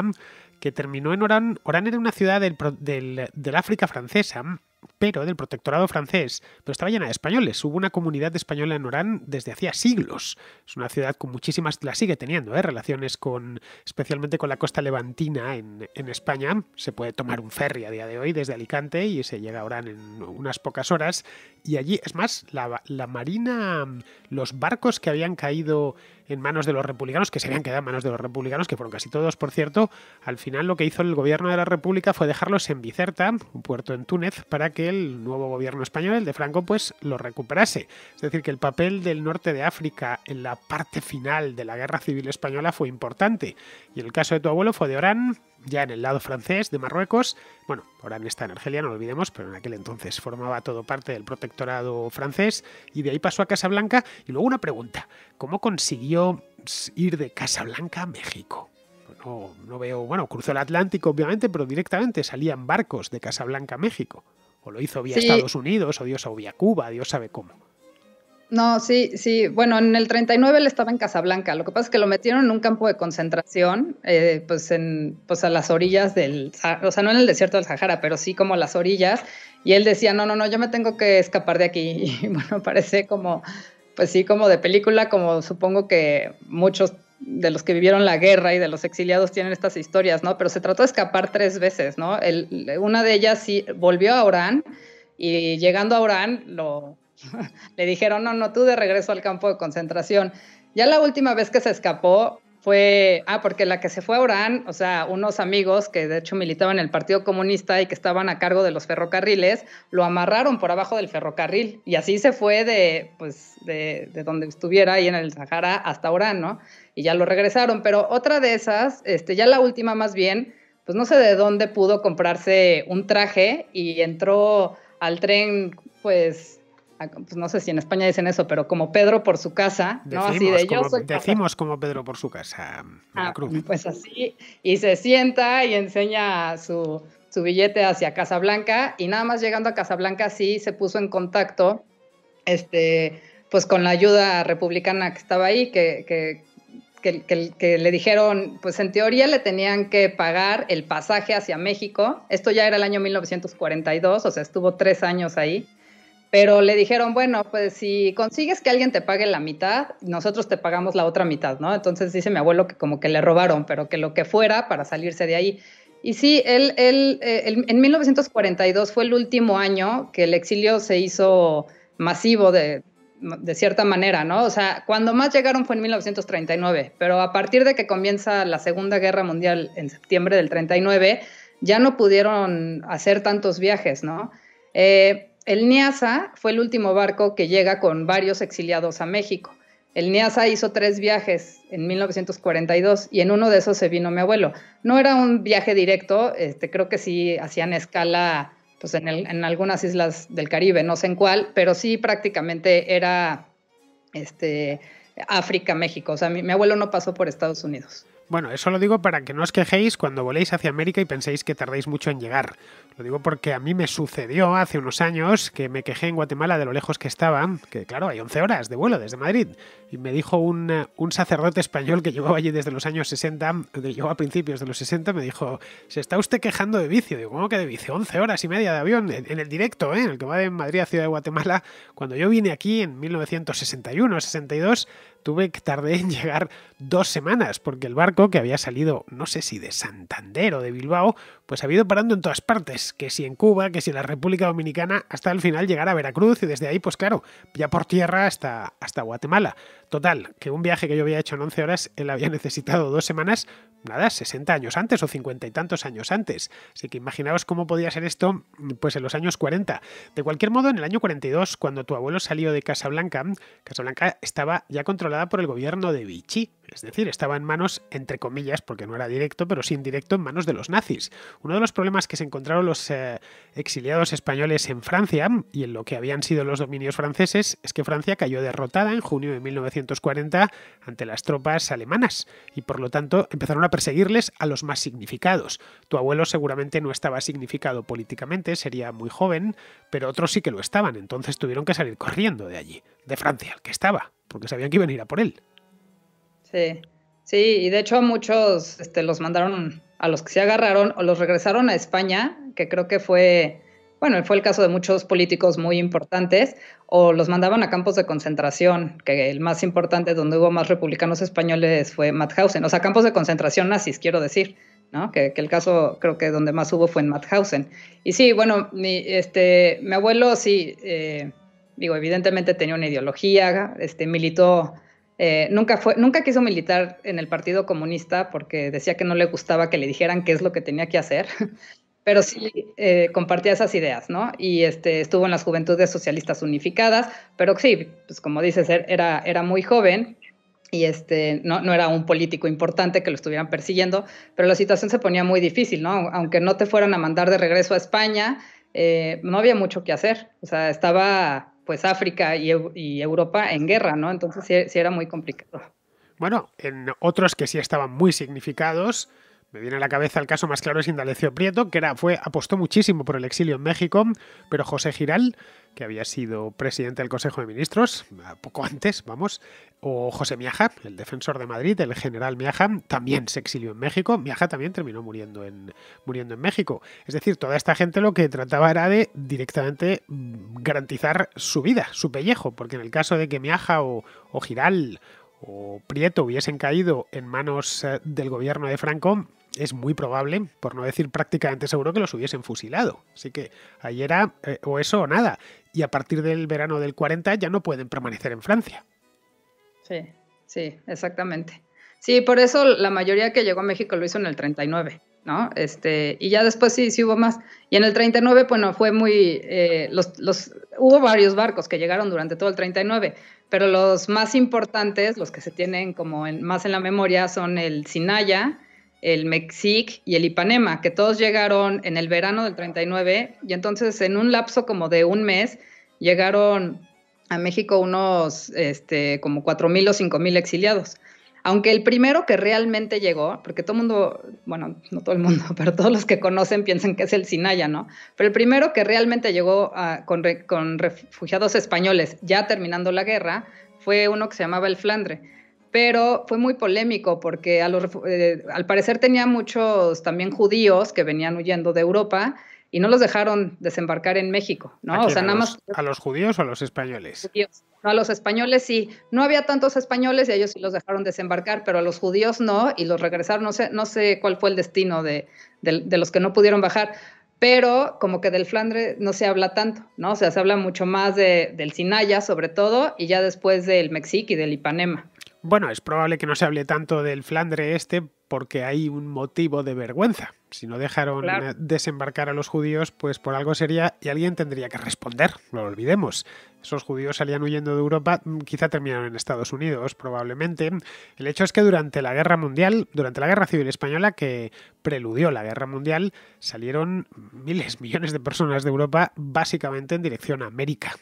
[SPEAKER 1] que terminó en Orán. Orán era una ciudad del, del África francesa pero del protectorado francés, pero estaba llena de españoles. Hubo una comunidad española en Orán desde hacía siglos. Es una ciudad con muchísimas, la sigue teniendo, ¿eh? relaciones con, especialmente con la costa levantina en, España. Se puede tomar un ferry a día de hoy desde Alicante y se llega a Orán en unas pocas horas. Y allí, es más, la, marina, los barcos que habían caído en manos de los republicanos, que se habían quedado en manos de los republicanos, que fueron casi todos, por cierto, al final lo que hizo el gobierno de la República fue dejarlos en Bicerta, un puerto en Túnez, para que el nuevo gobierno español, el de Franco, pues lo recuperase. Es decir, que el papel del norte de África en la parte final de la Guerra Civil Española fue importante. Y el caso de tu abuelo fue de Orán, ya en el lado francés de Marruecos. Bueno, Orán está en Argelia, no lo olvidemos, pero en aquel entonces formaba todo parte del protectorado francés. Y de ahí pasó a Casablanca. Y luego una pregunta, ¿cómo consiguió ir de Casablanca a México? No, veo, bueno, cruzó el Atlántico obviamente, pero directamente salían barcos de Casablanca, a México lo hizo vía Estados Unidos, o Dios o vía Cuba, Dios sabe
[SPEAKER 2] cómo. No, sí, sí. Bueno, en el 39 él estaba en Casablanca. Lo que pasa es que lo metieron en un campo de concentración, eh, pues, en, pues a las orillas del, o sea, no en el desierto del Sahara, pero sí como a las orillas. Y él decía, no, no, no, yo me tengo que escapar de aquí. Y bueno, parece como, pues sí, como de película, como supongo que muchos de los que vivieron la guerra y de los exiliados tienen estas historias, ¿no? Pero se trató de escapar tres veces, ¿no? una de ellas sí volvió a Orán y llegando a Orán lo, le dijeron, no, no, tú de regreso al campo de concentración. Ya la última vez que se escapó, fue, ah, porque la que se fue a Orán, o sea, unos amigos que de hecho militaban en el Partido Comunista y que estaban a cargo de los ferrocarriles, lo amarraron por abajo del ferrocarril y así se fue de, pues, de, de donde estuviera ahí en el Sahara hasta Orán, ¿no? Y ya lo regresaron, pero otra de esas, este, ya la última más bien, pues no sé de dónde pudo comprarse un traje y entró al tren, pues pues, no sé si en España dicen eso, pero como Pedro por su casa, Decimos, como, Decimos como Pedro por su casa. Ah, pues así, y se sienta y enseña su, billete hacia Casablanca, y nada más llegando a Casablanca sí se puso en contacto, este, pues con la ayuda republicana que estaba ahí, que, que, que le dijeron, pues en teoría le tenían que pagar el pasaje hacia México, esto ya era el año 1942, o sea, estuvo tres años ahí pero le dijeron, bueno, pues si consigues que alguien te pague la mitad, nosotros te pagamos la otra mitad, ¿no? Entonces dice mi abuelo que como que le robaron, pero que lo que fuera para salirse de ahí. Y sí, él, él, eh, en 1942 fue el último año que el exilio se hizo masivo de, de, cierta manera, ¿no? O sea, cuando más llegaron fue en 1939, pero a partir de que comienza la Segunda Guerra Mundial en septiembre del 39, ya no pudieron hacer tantos viajes, ¿no? Eh, el Niasa fue el último barco que llega con varios exiliados a México. El Niasa hizo tres viajes en 1942 y en uno de esos se vino mi abuelo. No era un viaje directo, este, creo que sí hacían escala pues, en, algunas islas del Caribe, no sé en cuál, pero sí prácticamente era este, África, México. O sea, mi abuelo no pasó por Estados Unidos.
[SPEAKER 1] Bueno, eso lo digo para que no os quejéis cuando voléis hacia América y penséis que tardáis mucho en llegar. Lo digo porque a mí me sucedió hace unos años que me quejé en Guatemala de lo lejos que estaban, que claro, hay 11 horas de vuelo desde Madrid. Y me dijo un, eh, sacerdote español que llevaba allí desde los años 60, llegó a principios de los 60, me dijo, ¿se está usted quejando de vicio? Digo, ¿cómo que de vicio? 11 horas y media de avión en, el directo, ¿eh? en el que va de Madrid a Ciudad de Guatemala. Cuando yo vine aquí en 1961-62, tuve que tardé en llegar dos semanas, porque el barco que había salido, no sé si de Santander o de Bilbao, pues ha habido parando en todas partes, que si en Cuba, que si en la República Dominicana, hasta el final llegar a Veracruz y desde ahí, pues claro, ya por tierra hasta, hasta Guatemala. Total, que un viaje que yo había hecho en 11 horas, él había necesitado dos semanas, nada, 60 años antes o 50 y tantos años antes. Así que imaginaos cómo podía ser esto pues en los años 40. De cualquier modo, en el año 42, cuando tu abuelo salió de Casablanca, Casablanca estaba ya controlada por el gobierno de Vichy, es decir, estaba en manos, entre comillas, porque no era directo, pero sí indirecto, en manos de los nazis. Uno de los problemas que se encontraron los eh, exiliados españoles en Francia y en lo que habían sido los dominios franceses es que Francia cayó derrotada en junio de 1940 ante las tropas alemanas y por lo tanto empezaron a perseguirles a los más significados. Tu abuelo seguramente no estaba significado políticamente, sería muy joven, pero otros sí que lo estaban, entonces tuvieron que salir corriendo de allí, de Francia, el que estaba, porque sabían que iban a ir a por él.
[SPEAKER 2] Sí, sí, y de hecho muchos este, los mandaron a los que se agarraron o los regresaron a España, que creo que fue, bueno, fue el caso de muchos políticos muy importantes, o los mandaban a campos de concentración, que el más importante donde hubo más republicanos españoles fue Mauthausen, o sea, campos de concentración nazis, quiero decir. ¿no? Que, el caso creo que donde más hubo fue en Mauthausen. Y sí, bueno, mi, este, mi abuelo sí, eh, digo, evidentemente tenía una ideología, este, militó eh, nunca, fue, nunca quiso militar en el Partido Comunista porque decía que no le gustaba que le dijeran qué es lo que tenía que hacer, pero sí eh, compartía esas ideas, ¿no? Y este, estuvo en las Juventudes Socialistas Unificadas, pero sí, pues como dices, er, era, era muy joven y este, no, era un político importante que lo estuvieran persiguiendo, pero la situación se ponía muy difícil, ¿no? Aunque no te fueran a mandar de regreso a España, eh, no había mucho que hacer, o sea, estaba pues África y, Europa en guerra, ¿no? Entonces sí, sí, era muy complicado. Bueno,
[SPEAKER 1] en otros que sí estaban muy significados, me viene a la cabeza el caso más claro de Indalecio Prieto, que era, fue, apostó muchísimo por el exilio en México, pero José Giral, que había sido presidente del Consejo de Ministros, ah, poco antes, vamos, o José Miaja, el defensor de Madrid, el general Miaja, también se exilió en México. Miaja también terminó muriendo en, muriendo en México. Es decir, toda esta gente lo que trataba era de directamente mm, garantizar su vida, su pellejo, porque en el caso de que Miaja o Giral o Prieto hubiesen caído en manos eh, del gobierno de Franco, es muy probable, por no decir prácticamente seguro, que los hubiesen fusilado. Así que ahí era eh, o eso o nada. Y a partir del verano del 40 ya no pueden permanecer en Francia.
[SPEAKER 2] Sí, sí, exactamente. Sí, por eso la mayoría que llegó a México lo hizo en el 39, ¿no? Este, y ya después sí, sí hubo más. Y en el 39, bueno, fue muy, eh, los, hubo varios barcos que llegaron durante todo el 39, pero los más importantes, los que se tienen como más en la memoria, son el Sinaya, el Mexic y el Ipanema, que todos llegaron en el verano del 39 y entonces en un lapso como de un mes llegaron a México unos este, como 4.000 o 5.000 exiliados. Aunque el primero que realmente llegó, porque todo el mundo, bueno, no todo el mundo, pero todos los que conocen piensan que es el Sinaya, ¿no? Pero el primero que realmente llegó con, con refugiados españoles ya terminando la guerra fue uno que se llamaba el Flandre pero fue muy polémico porque eh, al parecer tenía muchos también judíos que venían huyendo de Europa y no los dejaron desembarcar en México, ¿no? ¿A
[SPEAKER 1] los judíos o a los españoles?
[SPEAKER 2] a los españoles sí. No había tantos españoles y ellos sí los dejaron desembarcar, pero a los judíos no y los regresaron. No sé, no sé cuál fue el destino de, de, los que no pudieron bajar, pero como que del Flandre no se habla tanto, ¿no? O sea, se habla mucho más de, del Sinaya sobre todo y ya después del Mexique y del Ipanema.
[SPEAKER 1] Bueno, es probable que no se hable tanto del Flandre este porque hay un motivo de vergüenza. Si no dejaron desembarcar a los judíos, pues por algo sería y alguien tendría que responder, lo olvidemos. Esos judíos salían huyendo de Europa, mm, quizá terminaron en Estados Unidos, probablemente. El hecho es que durante la Guerra Mundial, durante la Guerra Civil Española, que preludió la Guerra Mundial, salieron miles, millones de personas de Europa básicamente en dirección a América.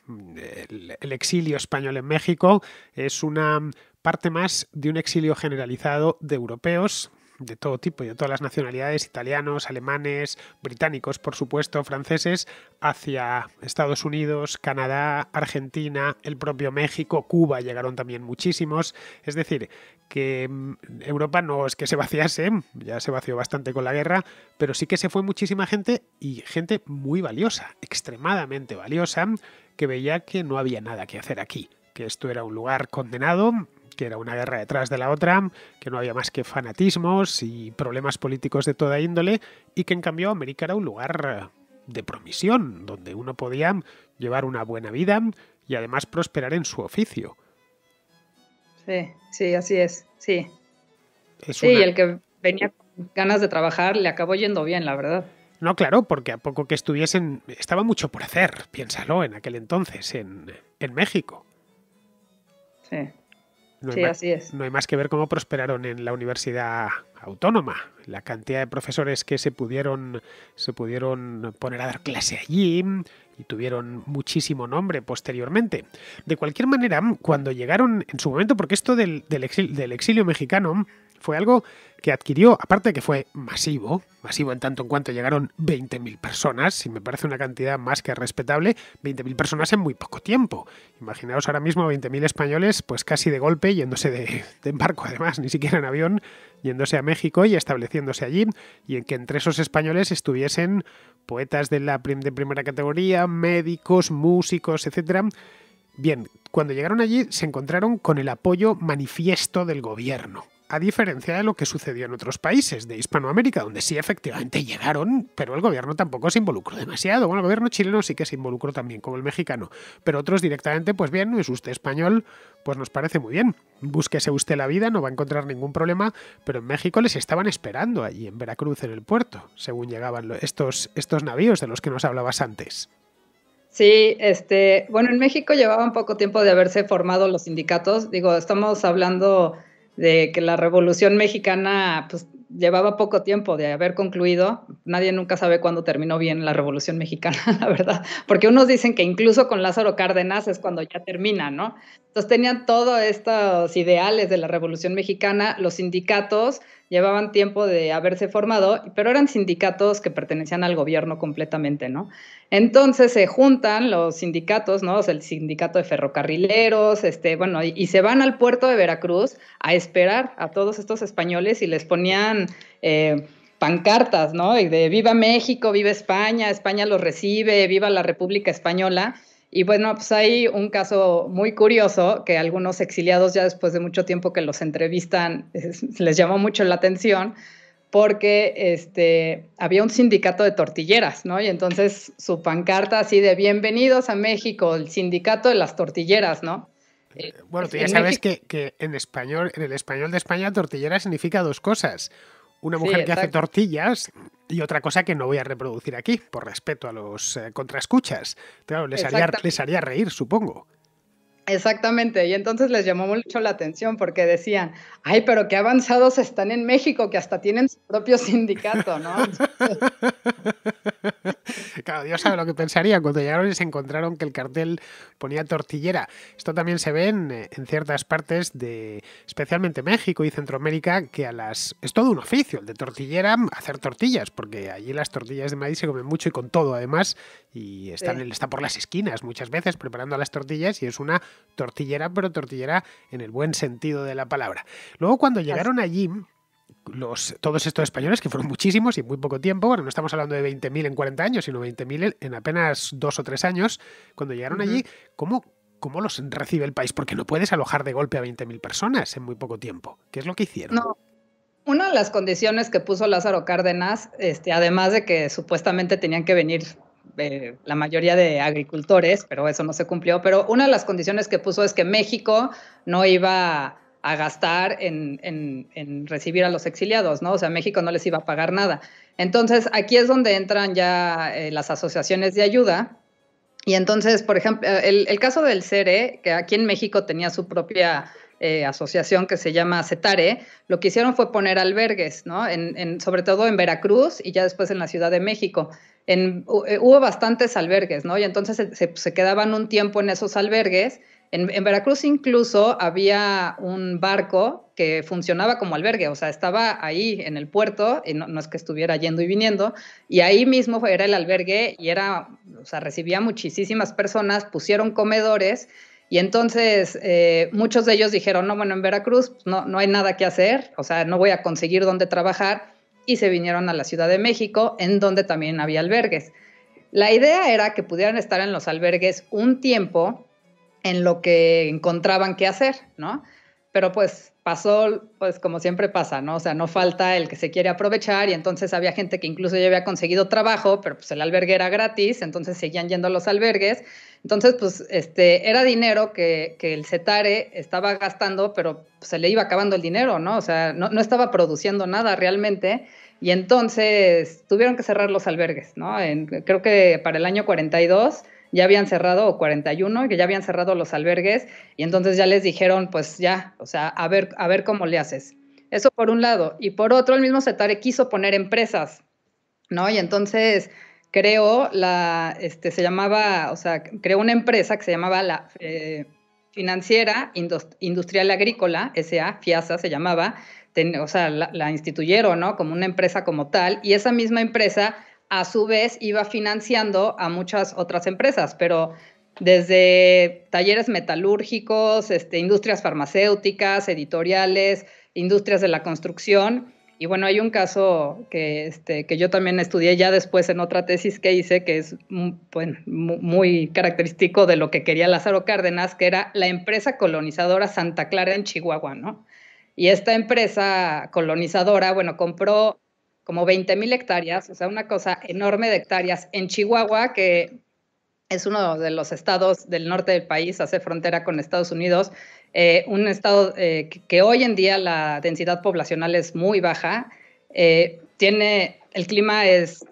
[SPEAKER 1] el exilio español en México es una parte más de un exilio generalizado de europeos de todo tipo y de todas las nacionalidades, italianos, alemanes, británicos, por supuesto, franceses, hacia Estados Unidos, Canadá, Argentina, el propio México, Cuba llegaron también muchísimos. Es decir, que mm, Europa no es que se vaciase, ya se vació bastante con la guerra, pero sí que se fue muchísima gente y gente muy valiosa, extremadamente valiosa, que veía que no había nada que hacer aquí que esto era un lugar condenado, que era una guerra detrás de la otra, que no había más que fanatismos y problemas políticos de toda índole, y que en cambio América era un lugar eh, de promisión, donde uno podía llevar una buena vida y además prosperar en su oficio.
[SPEAKER 2] Sí, sí, así es, sí. sí, el que venía con ganas de trabajar le acabó yendo bien, la verdad.
[SPEAKER 1] No, claro, porque a poco que estuviesen, estaba mucho por hacer, piénsalo, en aquel entonces, en, en México. Sí.
[SPEAKER 2] No
[SPEAKER 1] hay más, que ver cómo prosperaron en la universidad autónoma, la cantidad de profesores que se pudieron, se pudieron poner a dar clase allí y tuvieron muchísimo nombre posteriormente. De cualquier manera, cuando llegaron en su momento, porque esto del, del exilio mexicano, fue algo que adquirió, aparte que fue masivo, masivo en tanto en cuanto llegaron 20.000 personas, y me parece una cantidad más que respetable, 20.000 personas en muy poco tiempo. Imaginaos ahora mismo 20.000 españoles, pues casi de golpe, yéndose de, barco además, ni siquiera en avión, yéndose a México y estableciéndose allí, y en que entre esos españoles estuviesen poetas de, la primera categoría, médicos, músicos, etc. Bien, cuando llegaron allí se encontraron con el apoyo manifiesto del gobierno a diferencia de lo que sucedió en otros países de Hispanoamérica, donde sí efectivamente llegaron, pero el gobierno tampoco se involucró demasiado. Bueno, el gobierno chileno sí que se involucró también, como el mexicano, pero otros directamente, pues bien, es usted español, pues nos parece muy bien. Búsquese usted la vida, no va a encontrar ningún problema, pero en México les estaban esperando allí, en Veracruz, en el puerto, según llegaban estos, estos navíos de los que nos hablabas antes.
[SPEAKER 2] Sí, este, bueno, en México llevaban poco tiempo de haberse formado los sindicatos. Digo, estamos hablando de que la Revolución Mexicana pues, llevaba poco tiempo de haber concluido. Nadie nunca sabe cuándo terminó bien la Revolución Mexicana, la verdad, porque unos dicen que incluso con Lázaro Cárdenas es cuando ya termina, ¿no? Entonces tenían todos estos ideales de la Revolución Mexicana, los sindicatos, llevaban tiempo de haberse formado, pero eran sindicatos que pertenecían al gobierno completamente, ¿no? Entonces se juntan los sindicatos, ¿no? el sindicato de ferrocarrileros, este, bueno, y, se van al puerto de Veracruz a esperar a todos estos españoles y les ponían... Eh, pancartas, ¿no? de viva México, viva España, España los recibe, viva la República Española. Y bueno, pues hay un caso muy curioso que algunos exiliados ya después de mucho tiempo que los entrevistan les llamó mucho la atención porque este, había un sindicato de tortilleras, ¿no? Y entonces su pancarta así de bienvenidos a México, el sindicato de las tortilleras, ¿no? Eh, bueno, tú ya sabes que,
[SPEAKER 1] en español, en el español de España, tortillera significa dos cosas. Una mujer que hace tortillas y otra cosa que no voy a reproducir aquí, por respeto a los eh, contraescuchas. Claro, les haría, les haría reír, supongo.
[SPEAKER 2] Exactamente, y entonces les llamó mucho la atención porque decían, ay, pero qué avanzados están en México, que hasta tienen su propio sindicato, ¿no?
[SPEAKER 1] Claro, Dios sabe lo que pensaría cuando llegaron y se encontraron que el cartel ponía tortillera. Esto también se ve en, ciertas partes de, especialmente México y Centroamérica, que a las... Es todo un oficio, el de tortillera, hacer tortillas, porque allí las tortillas de maíz se comen mucho y con todo además, y están, está por las esquinas muchas veces preparando las tortillas y es una tortillera, pero tortillera en el buen sentido de la palabra. Luego cuando llegaron allí, los, todos estos españoles, que fueron muchísimos y muy poco tiempo, bueno, no estamos hablando de 20.000 en 40 años, sino 20.000 en apenas dos o tres años, cuando llegaron allí, ¿cómo, los recibe el país? Porque no puedes alojar de golpe a 20.000 personas en muy poco tiempo. ¿Qué es lo que hicieron?
[SPEAKER 2] Una de las condiciones que puso Lázaro Cárdenas, este, además de que supuestamente tenían que venir la mayoría de agricultores, pero eso no se cumplió. Pero una de las condiciones que puso es que México no iba a gastar en, recibir a los exiliados, ¿no? O sea, México no les iba a pagar nada. Entonces, aquí es donde entran ya eh, las asociaciones de ayuda. Y entonces, por ejemplo, eh, el, caso del CERE, que aquí en México tenía su propia eh, asociación que se llama CETARE, lo que hicieron fue poner albergues, ¿no? En, sobre todo en Veracruz y ya después en la Ciudad de México. Eh, hubo bastantes albergues, ¿no? Y entonces eh, se, quedaban un tiempo en esos albergues. En, Veracruz incluso había un barco que funcionaba como albergue, o sea, estaba ahí en el puerto, no, es que estuviera yendo y viniendo, y ahí mismo era el albergue y era, o sea, recibía muchísimas personas, pusieron comedores. Y entonces eh, muchos de ellos dijeron, no, bueno, en Veracruz no, no hay nada que hacer, o sea, no voy a conseguir dónde trabajar, y se vinieron a la Ciudad de México, en donde también había albergues. La idea era que pudieran estar en los albergues un tiempo en lo que encontraban qué hacer, ¿no? Pero pues pasó, pues como siempre pasa, ¿no? O sea, no falta el que se quiere aprovechar y entonces había gente que incluso ya había conseguido trabajo, pero pues el albergue era gratis, entonces seguían yendo a los albergues. Entonces, pues este, era dinero que, el CETARE estaba gastando, pero se le iba acabando el dinero, ¿no? O sea, no, estaba produciendo nada realmente. Y entonces tuvieron que cerrar los albergues, ¿no? creo que para el año 42 ya habían cerrado, o 41, que ya habían cerrado los albergues, y entonces ya les dijeron, pues ya, o sea, a ver, a ver cómo le haces. Eso por un lado. Y por otro, el mismo CETARE quiso poner empresas, ¿no? Y entonces creó la, este, se llamaba, o sea, creó una empresa que se llamaba la eh, Financiera Industrial Agrícola, S.A., FIASA se llamaba, o sea, la, la instituyeron, ¿no? Como una empresa como tal, y esa misma empresa a su vez iba financiando a muchas otras empresas, pero desde talleres metalúrgicos, este, industrias farmacéuticas, editoriales, industrias de la construcción. Y bueno, hay un caso que, este, que yo también estudié ya después en otra tesis que hice, que es mm, pues, muy, muy característico de lo que quería Lázaro Cárdenas, que era la empresa colonizadora Santa Clara en Chihuahua, ¿no? Y esta empresa colonizadora, bueno, compró como 20 mil hectáreas, o sea, una cosa enorme de hectáreas en Chihuahua, que es uno de los estados del norte del país, hace frontera con Estados Unidos, eh, un estado eh, que, hoy en día la densidad poblacional es muy baja, eh, tiene, el clima es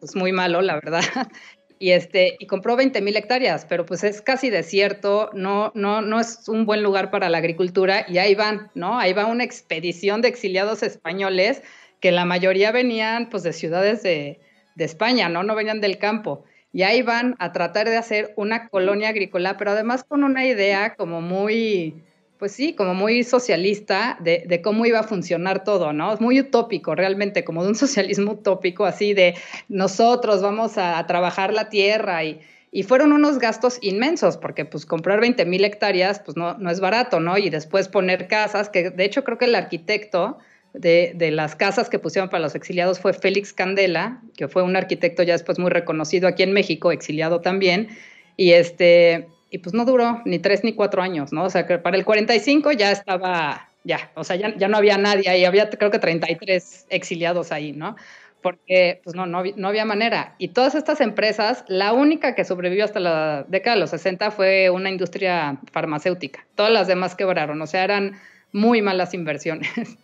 [SPEAKER 2] pues, muy malo, la verdad, y, este, y compró 20 mil hectáreas, pero pues es casi desierto, no, no, no es un buen lugar para la agricultura, y ahí van, ¿no? Ahí va una expedición de exiliados españoles que la mayoría venían pues de ciudades de, España, ¿no? No venían del campo. Y ahí van a tratar de hacer una colonia agrícola, pero además con una idea como muy, pues sí, como muy socialista de, cómo iba a funcionar todo, ¿no? Es muy utópico, realmente, como de un socialismo utópico, así de nosotros vamos a, trabajar la tierra y, y, fueron unos gastos inmensos, porque pues comprar 20 mil hectáreas, pues no, no es barato, ¿no? Y después poner casas, que de hecho creo que el arquitecto de, las casas que pusieron para los exiliados fue Félix Candela, que fue un arquitecto ya después muy reconocido aquí en México, exiliado también, y este, y pues no duró ni tres ni cuatro años, ¿no? O sea, que para el 45 ya estaba, ya, o sea, ya, no había nadie ahí, había creo que 33 exiliados ahí, ¿no? porque pues no, no, no, había manera. Y todas estas empresas, la única que sobrevivió hasta la década de los 60 fue una industria farmacéutica. Todas las demás quebraron, o sea, eran muy malas inversiones.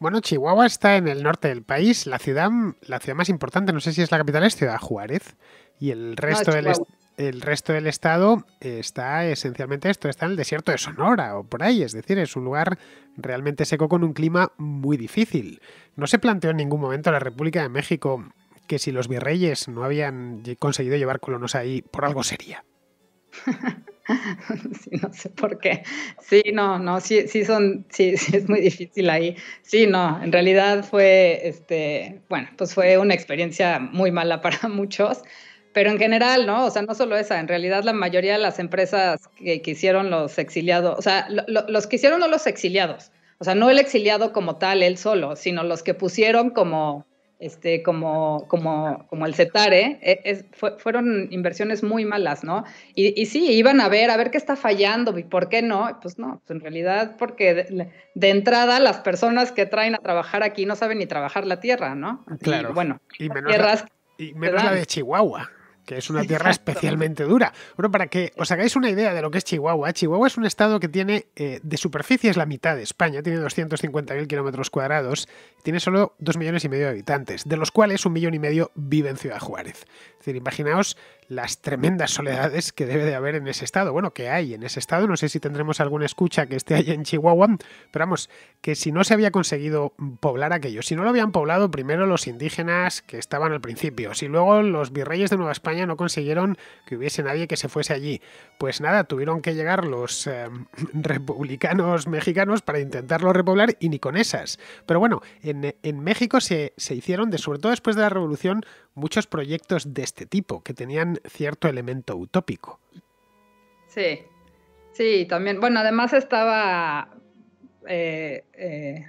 [SPEAKER 2] Bueno,
[SPEAKER 1] Chihuahua está en el norte del país. La ciudad, la ciudad más importante, no sé si es la capital, es Ciudad Juárez. Y el resto, del, el resto del estado está esencialmente esto, está en el desierto de Sonora o por ahí. Es decir, es un lugar realmente seco con un clima muy difícil. No se planteó en ningún momento la República de México que si los virreyes no habían conseguido llevar colonos ahí, por algo sería.
[SPEAKER 2] no sé por qué. Sí, no, no, sí, sí son, sí, sí es muy difícil ahí. Sí, no, en realidad fue, este, bueno, pues fue una experiencia muy mala para muchos, pero en general, ¿no? O sea, no solo esa, en realidad la mayoría de las empresas que, quisieron los exiliados, o sea, los que hicieron no los exiliados, o sea, no el exiliado como tal, él solo, sino los que pusieron como este, como, como, como el CETARE, e, es, fueron inversiones muy malas, ¿no? Y, y, sí, iban a ver, a ver qué está fallando y por qué no. Pues no, pues en realidad porque de, entrada las personas que traen a trabajar aquí no saben ni trabajar la tierra, ¿no? Claro. bueno, y tierras y menos la de
[SPEAKER 1] Chihuahua que es una tierra especialmente dura. Bueno, para que os hagáis una idea de lo que es Chihuahua, Chihuahua es un estado que tiene eh, de superficie es la mitad de España, tiene 250.000 kilómetros cuadrados, tiene solo 2 millones y medio de habitantes, de los cuales un millón y medio vive en Ciudad Juárez imaginaos las tremendas soledades que debe de haber en ese estado. Bueno, que hay en ese estado. No sé si tendremos alguna escucha que esté ahí en Chihuahua, pero vamos, que si no se había conseguido poblar aquello, si no lo habían poblado primero los indígenas que estaban al principio, si luego los virreyes de Nueva España no consiguieron que hubiese nadie que se fuese allí, pues nada, tuvieron que llegar los em, republicanos mexicanos para intentarlo repoblar y ni con esas. Pero bueno, en, México se, se hicieron, de sobre todo después de la revolución, muchos proyectos de este tipo, que tenían cierto elemento utópico.
[SPEAKER 2] Sí, sí, también. Bueno, además estaba. Eh, eh,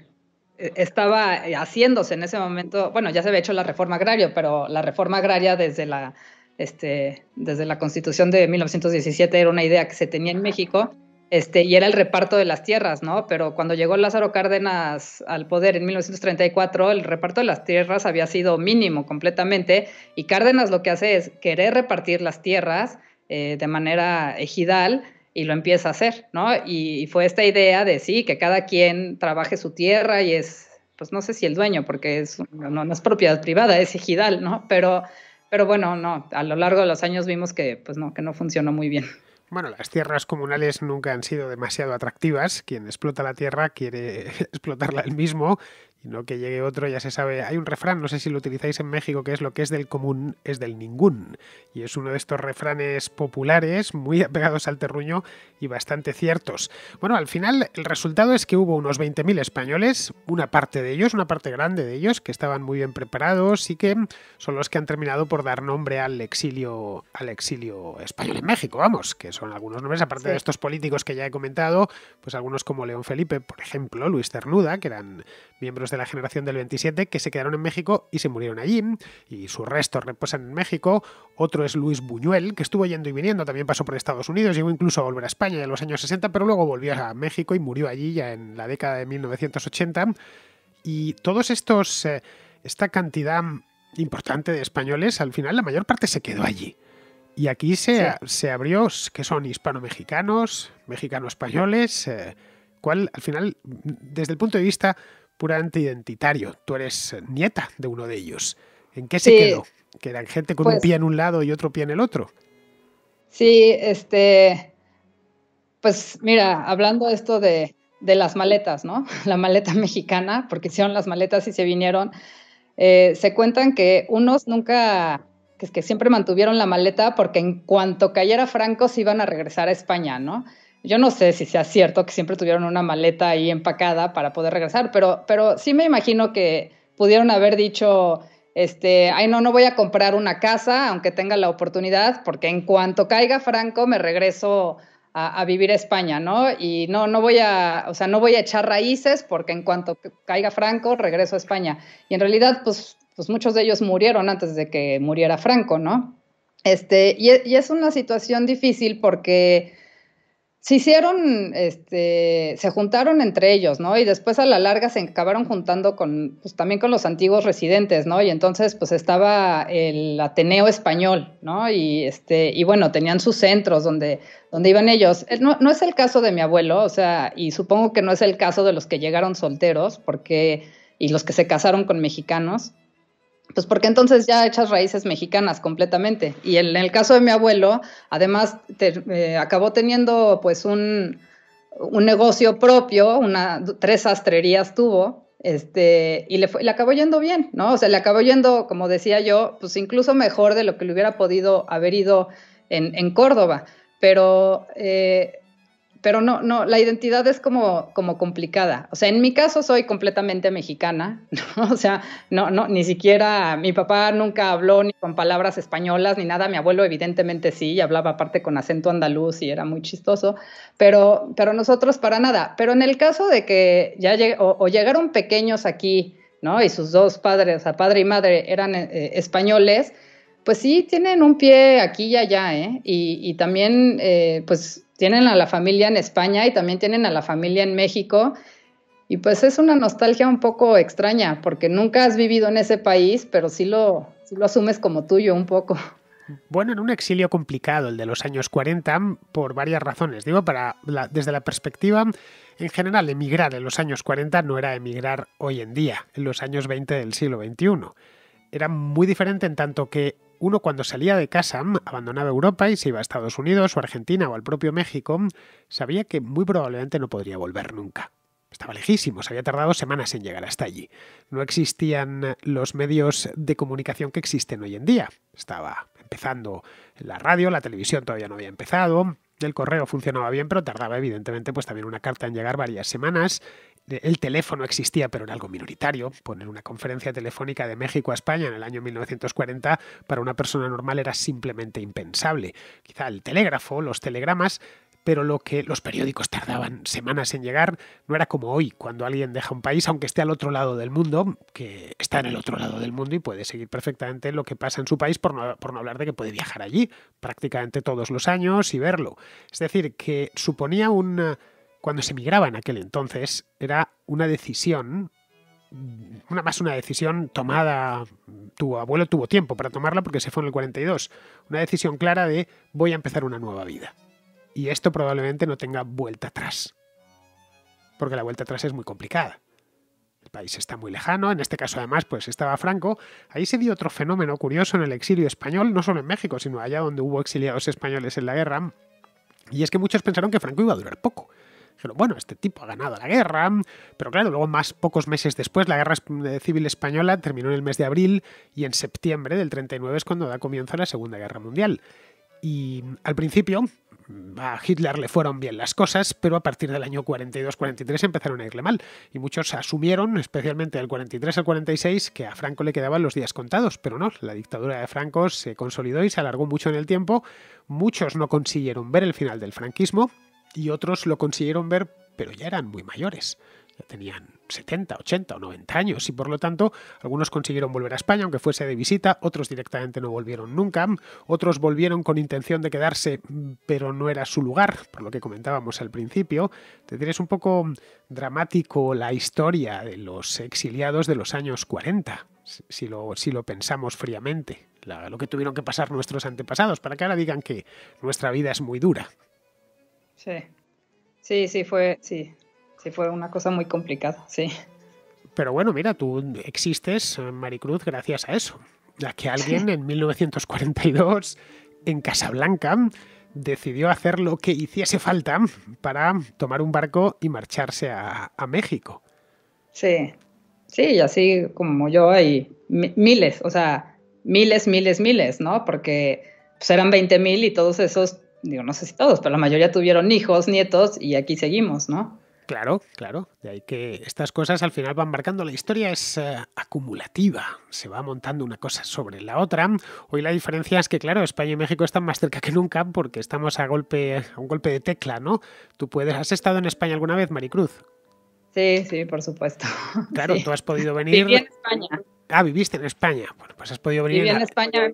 [SPEAKER 2] estaba haciéndose en ese momento. Bueno, ya se había hecho la reforma agraria, pero la reforma agraria desde la. Este, desde la constitución de 1917 era una idea que se tenía en México este, y era el reparto de las tierras, ¿no? Pero cuando llegó Lázaro Cárdenas al poder en 1934, el reparto de las tierras había sido mínimo completamente, y Cárdenas lo que hace es querer repartir las tierras eh, de manera ejidal y lo empieza a hacer, ¿no? Y, fue esta idea de sí, que cada quien trabaje su tierra y es, pues no sé si el dueño, porque es, no, es propiedad privada, es ejidal, ¿no? Pero, pero bueno, no, a lo largo de los años vimos que, pues no, que no funcionó muy bien.
[SPEAKER 1] Bueno, las tierras comunales nunca han sido demasiado atractivas. Quien explota la tierra quiere explotarla él mismo y no que llegue otro, ya se sabe, hay un refrán, no sé si lo utilizáis en México, que es lo que es del común es del ningún, y es uno de estos refranes populares, muy apegados al terruño y bastante ciertos. Bueno, al final el resultado es que hubo unos 20.000 españoles, una parte de ellos, una parte grande de ellos, que estaban muy bien preparados y que son los que han terminado por dar nombre al exilio, al exilio español en México, vamos, que son algunos nombres, aparte de estos políticos que ya he comentado, pues algunos como León Felipe, por ejemplo, Luis Ternuda, que eran miembros de la generación del 27 que se quedaron en México y se murieron allí, y sus restos reposan en México. Otro es Luis Buñuel, que estuvo yendo y viniendo, también pasó por Estados Unidos, llegó incluso a volver a España en los años 60, pero luego volvió a México y murió allí ya en la década de 1980. Y todos estos, eh, esta cantidad importante de españoles, al final la mayor parte se quedó allí. Y aquí se, se abrió que son hispano-mexicanos, mexicano-españoles, eh, cual al final, desde el punto de vista puramente identitario. Tú eres nieta de uno de ellos. ¿En qué se quedó? Que gente con un pues pie en un lado y otro pie en el otro.
[SPEAKER 2] Sí, este, pues mira, hablando esto de, las maletas, ¿no? La maleta mexicana, porque hicieron las maletas y se vinieron. Eh, se cuentan que unos nunca, que, es que siempre mantuvieron la maleta porque en cuanto cayera Franco se iban a regresar a España, ¿no? yo no sé si sea cierto que siempre tuvieron una maleta ahí empacada para poder regresar, pero, pero sí me imagino que pudieron haber dicho, este, ay no, no voy a comprar una casa, aunque tenga la oportunidad, porque en cuanto caiga Franco me regreso a, vivir a España, ¿no? Y no, no voy a, o sea, no voy a echar raíces porque en cuanto caiga Franco regreso a España. Y en realidad, pues, pues muchos de ellos murieron antes de que muriera Franco, ¿no? Este, y, e, y es una situación difícil porque se hicieron, este, se juntaron entre ellos, ¿no? Y después a la larga se acabaron juntando con, pues también con los antiguos residentes, ¿no? Y entonces, pues estaba el Ateneo español, ¿no? Y este, y bueno, tenían sus centros donde, donde iban ellos. No, no es el caso de mi abuelo, o sea, y supongo que no es el caso de los que llegaron solteros, porque, y los que se casaron con mexicanos, pues porque entonces ya echas raíces mexicanas completamente. Y en, el caso de mi abuelo, además eh, acabó teniendo pues un, negocio propio, una, tres astrerías tuvo, este, y le, fue, le acabó yendo bien, ¿no? O sea, le acabó yendo, como decía yo, pues incluso mejor de lo que le hubiera podido haber ido en, en Córdoba. Pero eh, pero no, no, la identidad es como, como complicada. O sea, en mi caso soy completamente mexicana, ¿no? o sea, no, no, ni siquiera mi papá nunca habló ni con palabras españolas ni nada. Mi abuelo evidentemente sí, y hablaba aparte con acento andaluz y era muy chistoso, pero, pero nosotros para nada. Pero en el caso de que ya o, llegaron pequeños aquí, ¿no? Y sus dos padres, o sea, padre y madre, eran eh, eh, españoles, pues sí, tienen un pie aquí y allá, ¿eh? Y, también, eh, pues tienen a la familia en España y también tienen a la familia en México. Y pues es una nostalgia un poco extraña, porque nunca has vivido en ese país, pero sí lo, lo asumes como tuyo un poco.
[SPEAKER 1] Bueno, en un exilio complicado, el de los años 40, por varias razones. Digo, para desde la perspectiva, en general, emigrar en los años 40 no era emigrar hoy en día, en los años 20 del siglo XXI. Era muy diferente en tanto que uno cuando salía de casa, mm, abandonaba Europa y se iba a Estados Unidos o Argentina o al propio México, mm, sabía que muy probablemente no podría volver nunca. Estaba lejísimo, se había tardado semanas en llegar hasta allí. No existían eh, los medios de comunicación que existen hoy en día. Estaba empezando la radio, la televisión todavía no había empezado, el correo funcionaba bien, pero tardaba evidentemente pues también una carta en llegar varias semanas el teléfono existía, pero era algo minoritario. Poner una conferencia telefónica de México a España en el año 1940 para una persona normal era simplemente impensable. Quizá el telégrafo, los telegramas, pero lo que los periódicos tardaban semanas en llegar no era como hoy, cuando alguien deja un país, aunque esté al otro lado del mundo, que está en el otro lado del mundo y puede seguir perfectamente lo que pasa en su país, por no, hablar de que puede viajar allí prácticamente todos los años y verlo. Es decir, que suponía un cuando se migraba en aquel entonces, era una decisión, una más una decisión tomada, tu abuelo tuvo tiempo para tomarla porque se fue en el 42, una decisión clara de voy a empezar una nueva vida. Y esto probablemente no tenga vuelta atrás, porque la vuelta atrás es muy complicada. El país está muy lejano, en este caso además pues estaba Franco. Ahí se dio otro fenómeno curioso en el exilio español, no solo en México, sino allá donde hubo exiliados españoles en la guerra, y es que muchos pensaron que Franco iba a durar poco Dijeron, bueno, este tipo ha ganado la guerra. Pero claro, luego más pocos meses después, la guerra eh, civil española terminó en el mes de abril y en septiembre del 39 es cuando da comienzo la Segunda Guerra Mundial. Y mm, al principio mm, a Hitler le fueron bien las cosas, pero a partir del año 42-43 empezaron a irle mal. Y muchos asumieron, especialmente del 43 al 46, que a Franco le quedaban los días contados. Pero no, la dictadura de Franco se consolidó y se alargó mucho en el tiempo. Muchos no consiguieron ver el final del franquismo y otros lo consiguieron ver, pero ya eran muy mayores. Ya tenían 70, 80 o 90 años y por lo tanto algunos consiguieron volver a España aunque fuese de visita, otros directamente no volvieron nunca, otros volvieron con intención de quedarse pero no era su lugar, por lo que comentábamos al principio. Te un poco dramático la historia de los exiliados de los años 40, si lo, si lo pensamos fríamente, lo que tuvieron que pasar nuestros antepasados, para que ahora digan que nuestra vida es muy dura.
[SPEAKER 2] Sí. Sí, sí, fue, sí. Sí, fue una cosa muy complicada, sí.
[SPEAKER 1] Pero bueno, mira, tú existes, eh, Maricruz, gracias a eso. Ya que alguien en 1942, en Casablanca, decidió hacer lo que hiciese falta para tomar un barco y marcharse a, México. Sí, sí, y
[SPEAKER 2] así como yo hay miles, o sea, miles, miles, miles, ¿no? Porque pues, eran 20.000 y todos esos digo, no sé si todos, pero la mayoría tuvieron hijos, nietos y aquí seguimos, ¿no?
[SPEAKER 1] Claro, claro. De ahí que estas cosas al final van marcando. La historia es eh, acumulativa. Se va montando una cosa sobre la otra. Hoy la diferencia es que, claro, España y México están más cerca que nunca porque estamos a, golpe, a un golpe de tecla, ¿no? Tú puedes. ¿Has estado en España alguna vez, Maricruz?
[SPEAKER 2] Sí, sí, por supuesto. Claro, tú
[SPEAKER 1] has podido venir. Viví en España. Ah, viviste en España. Bueno, pues has podido venir. Viví en, España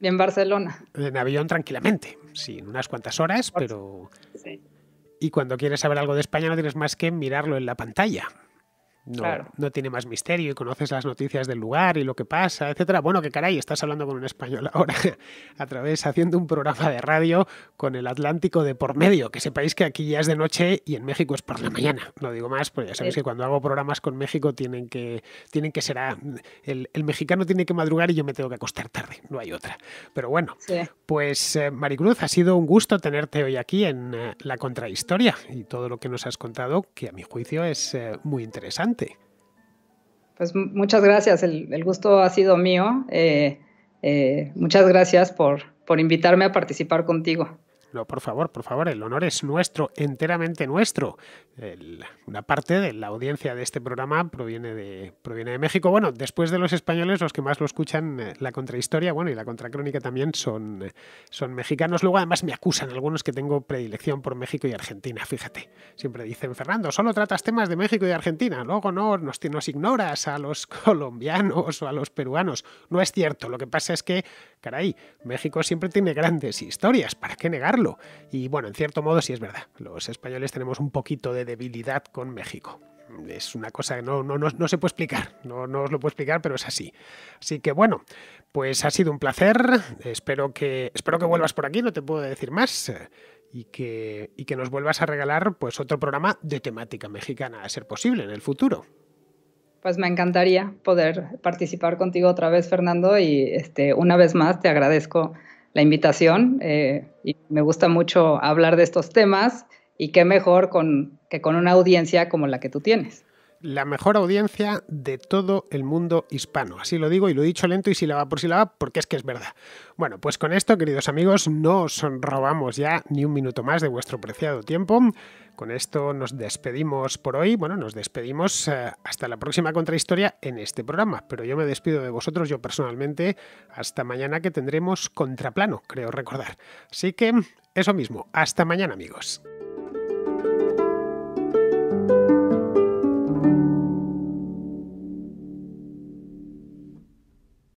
[SPEAKER 2] en Barcelona.
[SPEAKER 1] En avión tranquilamente, sí, en unas cuantas horas, pero... Y cuando quieres saber algo de España no tienes más que mirarlo en la pantalla. No, tiene más misterio y conoces las noticias del lugar y lo que pasa, etcétera. Bueno, que caray, estás hablando con un español ahora a través haciendo un programa de radio con el Atlántico de por medio, que sepáis que aquí ya es de noche y en México es por la mañana. No digo más, porque ya sabéis que cuando hago programas con México tienen que tienen que ser a, el, mexicano tiene que madrugar y yo me tengo que acostar tarde, no hay otra. Pero bueno, pues eh, Maricruz, ha sido un gusto tenerte hoy aquí en eh, la contrahistoria y todo lo que nos has contado, que a mi juicio es eh, muy interesante
[SPEAKER 2] pues muchas gracias, el, gusto ha sido mío. Eh, eh, muchas gracias por invitarme a participar contigo.
[SPEAKER 1] No, por favor, por favor, el honor es nuestro, enteramente nuestro. una parte de la audiencia de este programa proviene de, proviene de México. Bueno, después de los españoles, los que más lo escuchan, eh, la contrahistoria, bueno, y la contracrónica también son, son mexicanos. Luego además me acusan algunos que tengo predilección por México y Argentina, fíjate. Siempre dicen, Fernando, solo tratas temas de México y Argentina, luego no, nos, nos ignoras a los colombianos o a los peruanos. No es cierto, lo que pasa es que ahí, México siempre tiene grandes historias, ¿para qué negarlo? Y bueno, en cierto modo sí es verdad, los españoles tenemos un poquito de debilidad con México es una cosa que no, se puede explicar, no, no os lo puedo explicar, pero es así. Así que bueno, pues ha sido un placer, espero que, espero que vuelvas por aquí, no te puedo decir más, y que, y que nos vuelvas a regalar pues, otro programa de temática mexicana, a ser posible, en el futuro.
[SPEAKER 2] Pues me encantaría poder participar contigo otra vez, Fernando, y este, una vez más te agradezco la invitación. Eh, y me gusta mucho hablar de estos temas y qué mejor con, que con una audiencia como la que tú tienes
[SPEAKER 1] la mejor audiencia de todo el mundo hispano. Así lo digo y lo he dicho lento y va por va porque es que es verdad. Bueno, pues con esto, queridos amigos, no os robamos ya ni un minuto más de vuestro preciado tiempo. Con esto nos despedimos por hoy. Bueno, nos despedimos eh, hasta la próxima contrahistoria en este programa, pero yo me despido de vosotros, yo personalmente, hasta mañana que tendremos contraplano, creo recordar. Así que eso mismo, hasta mañana amigos.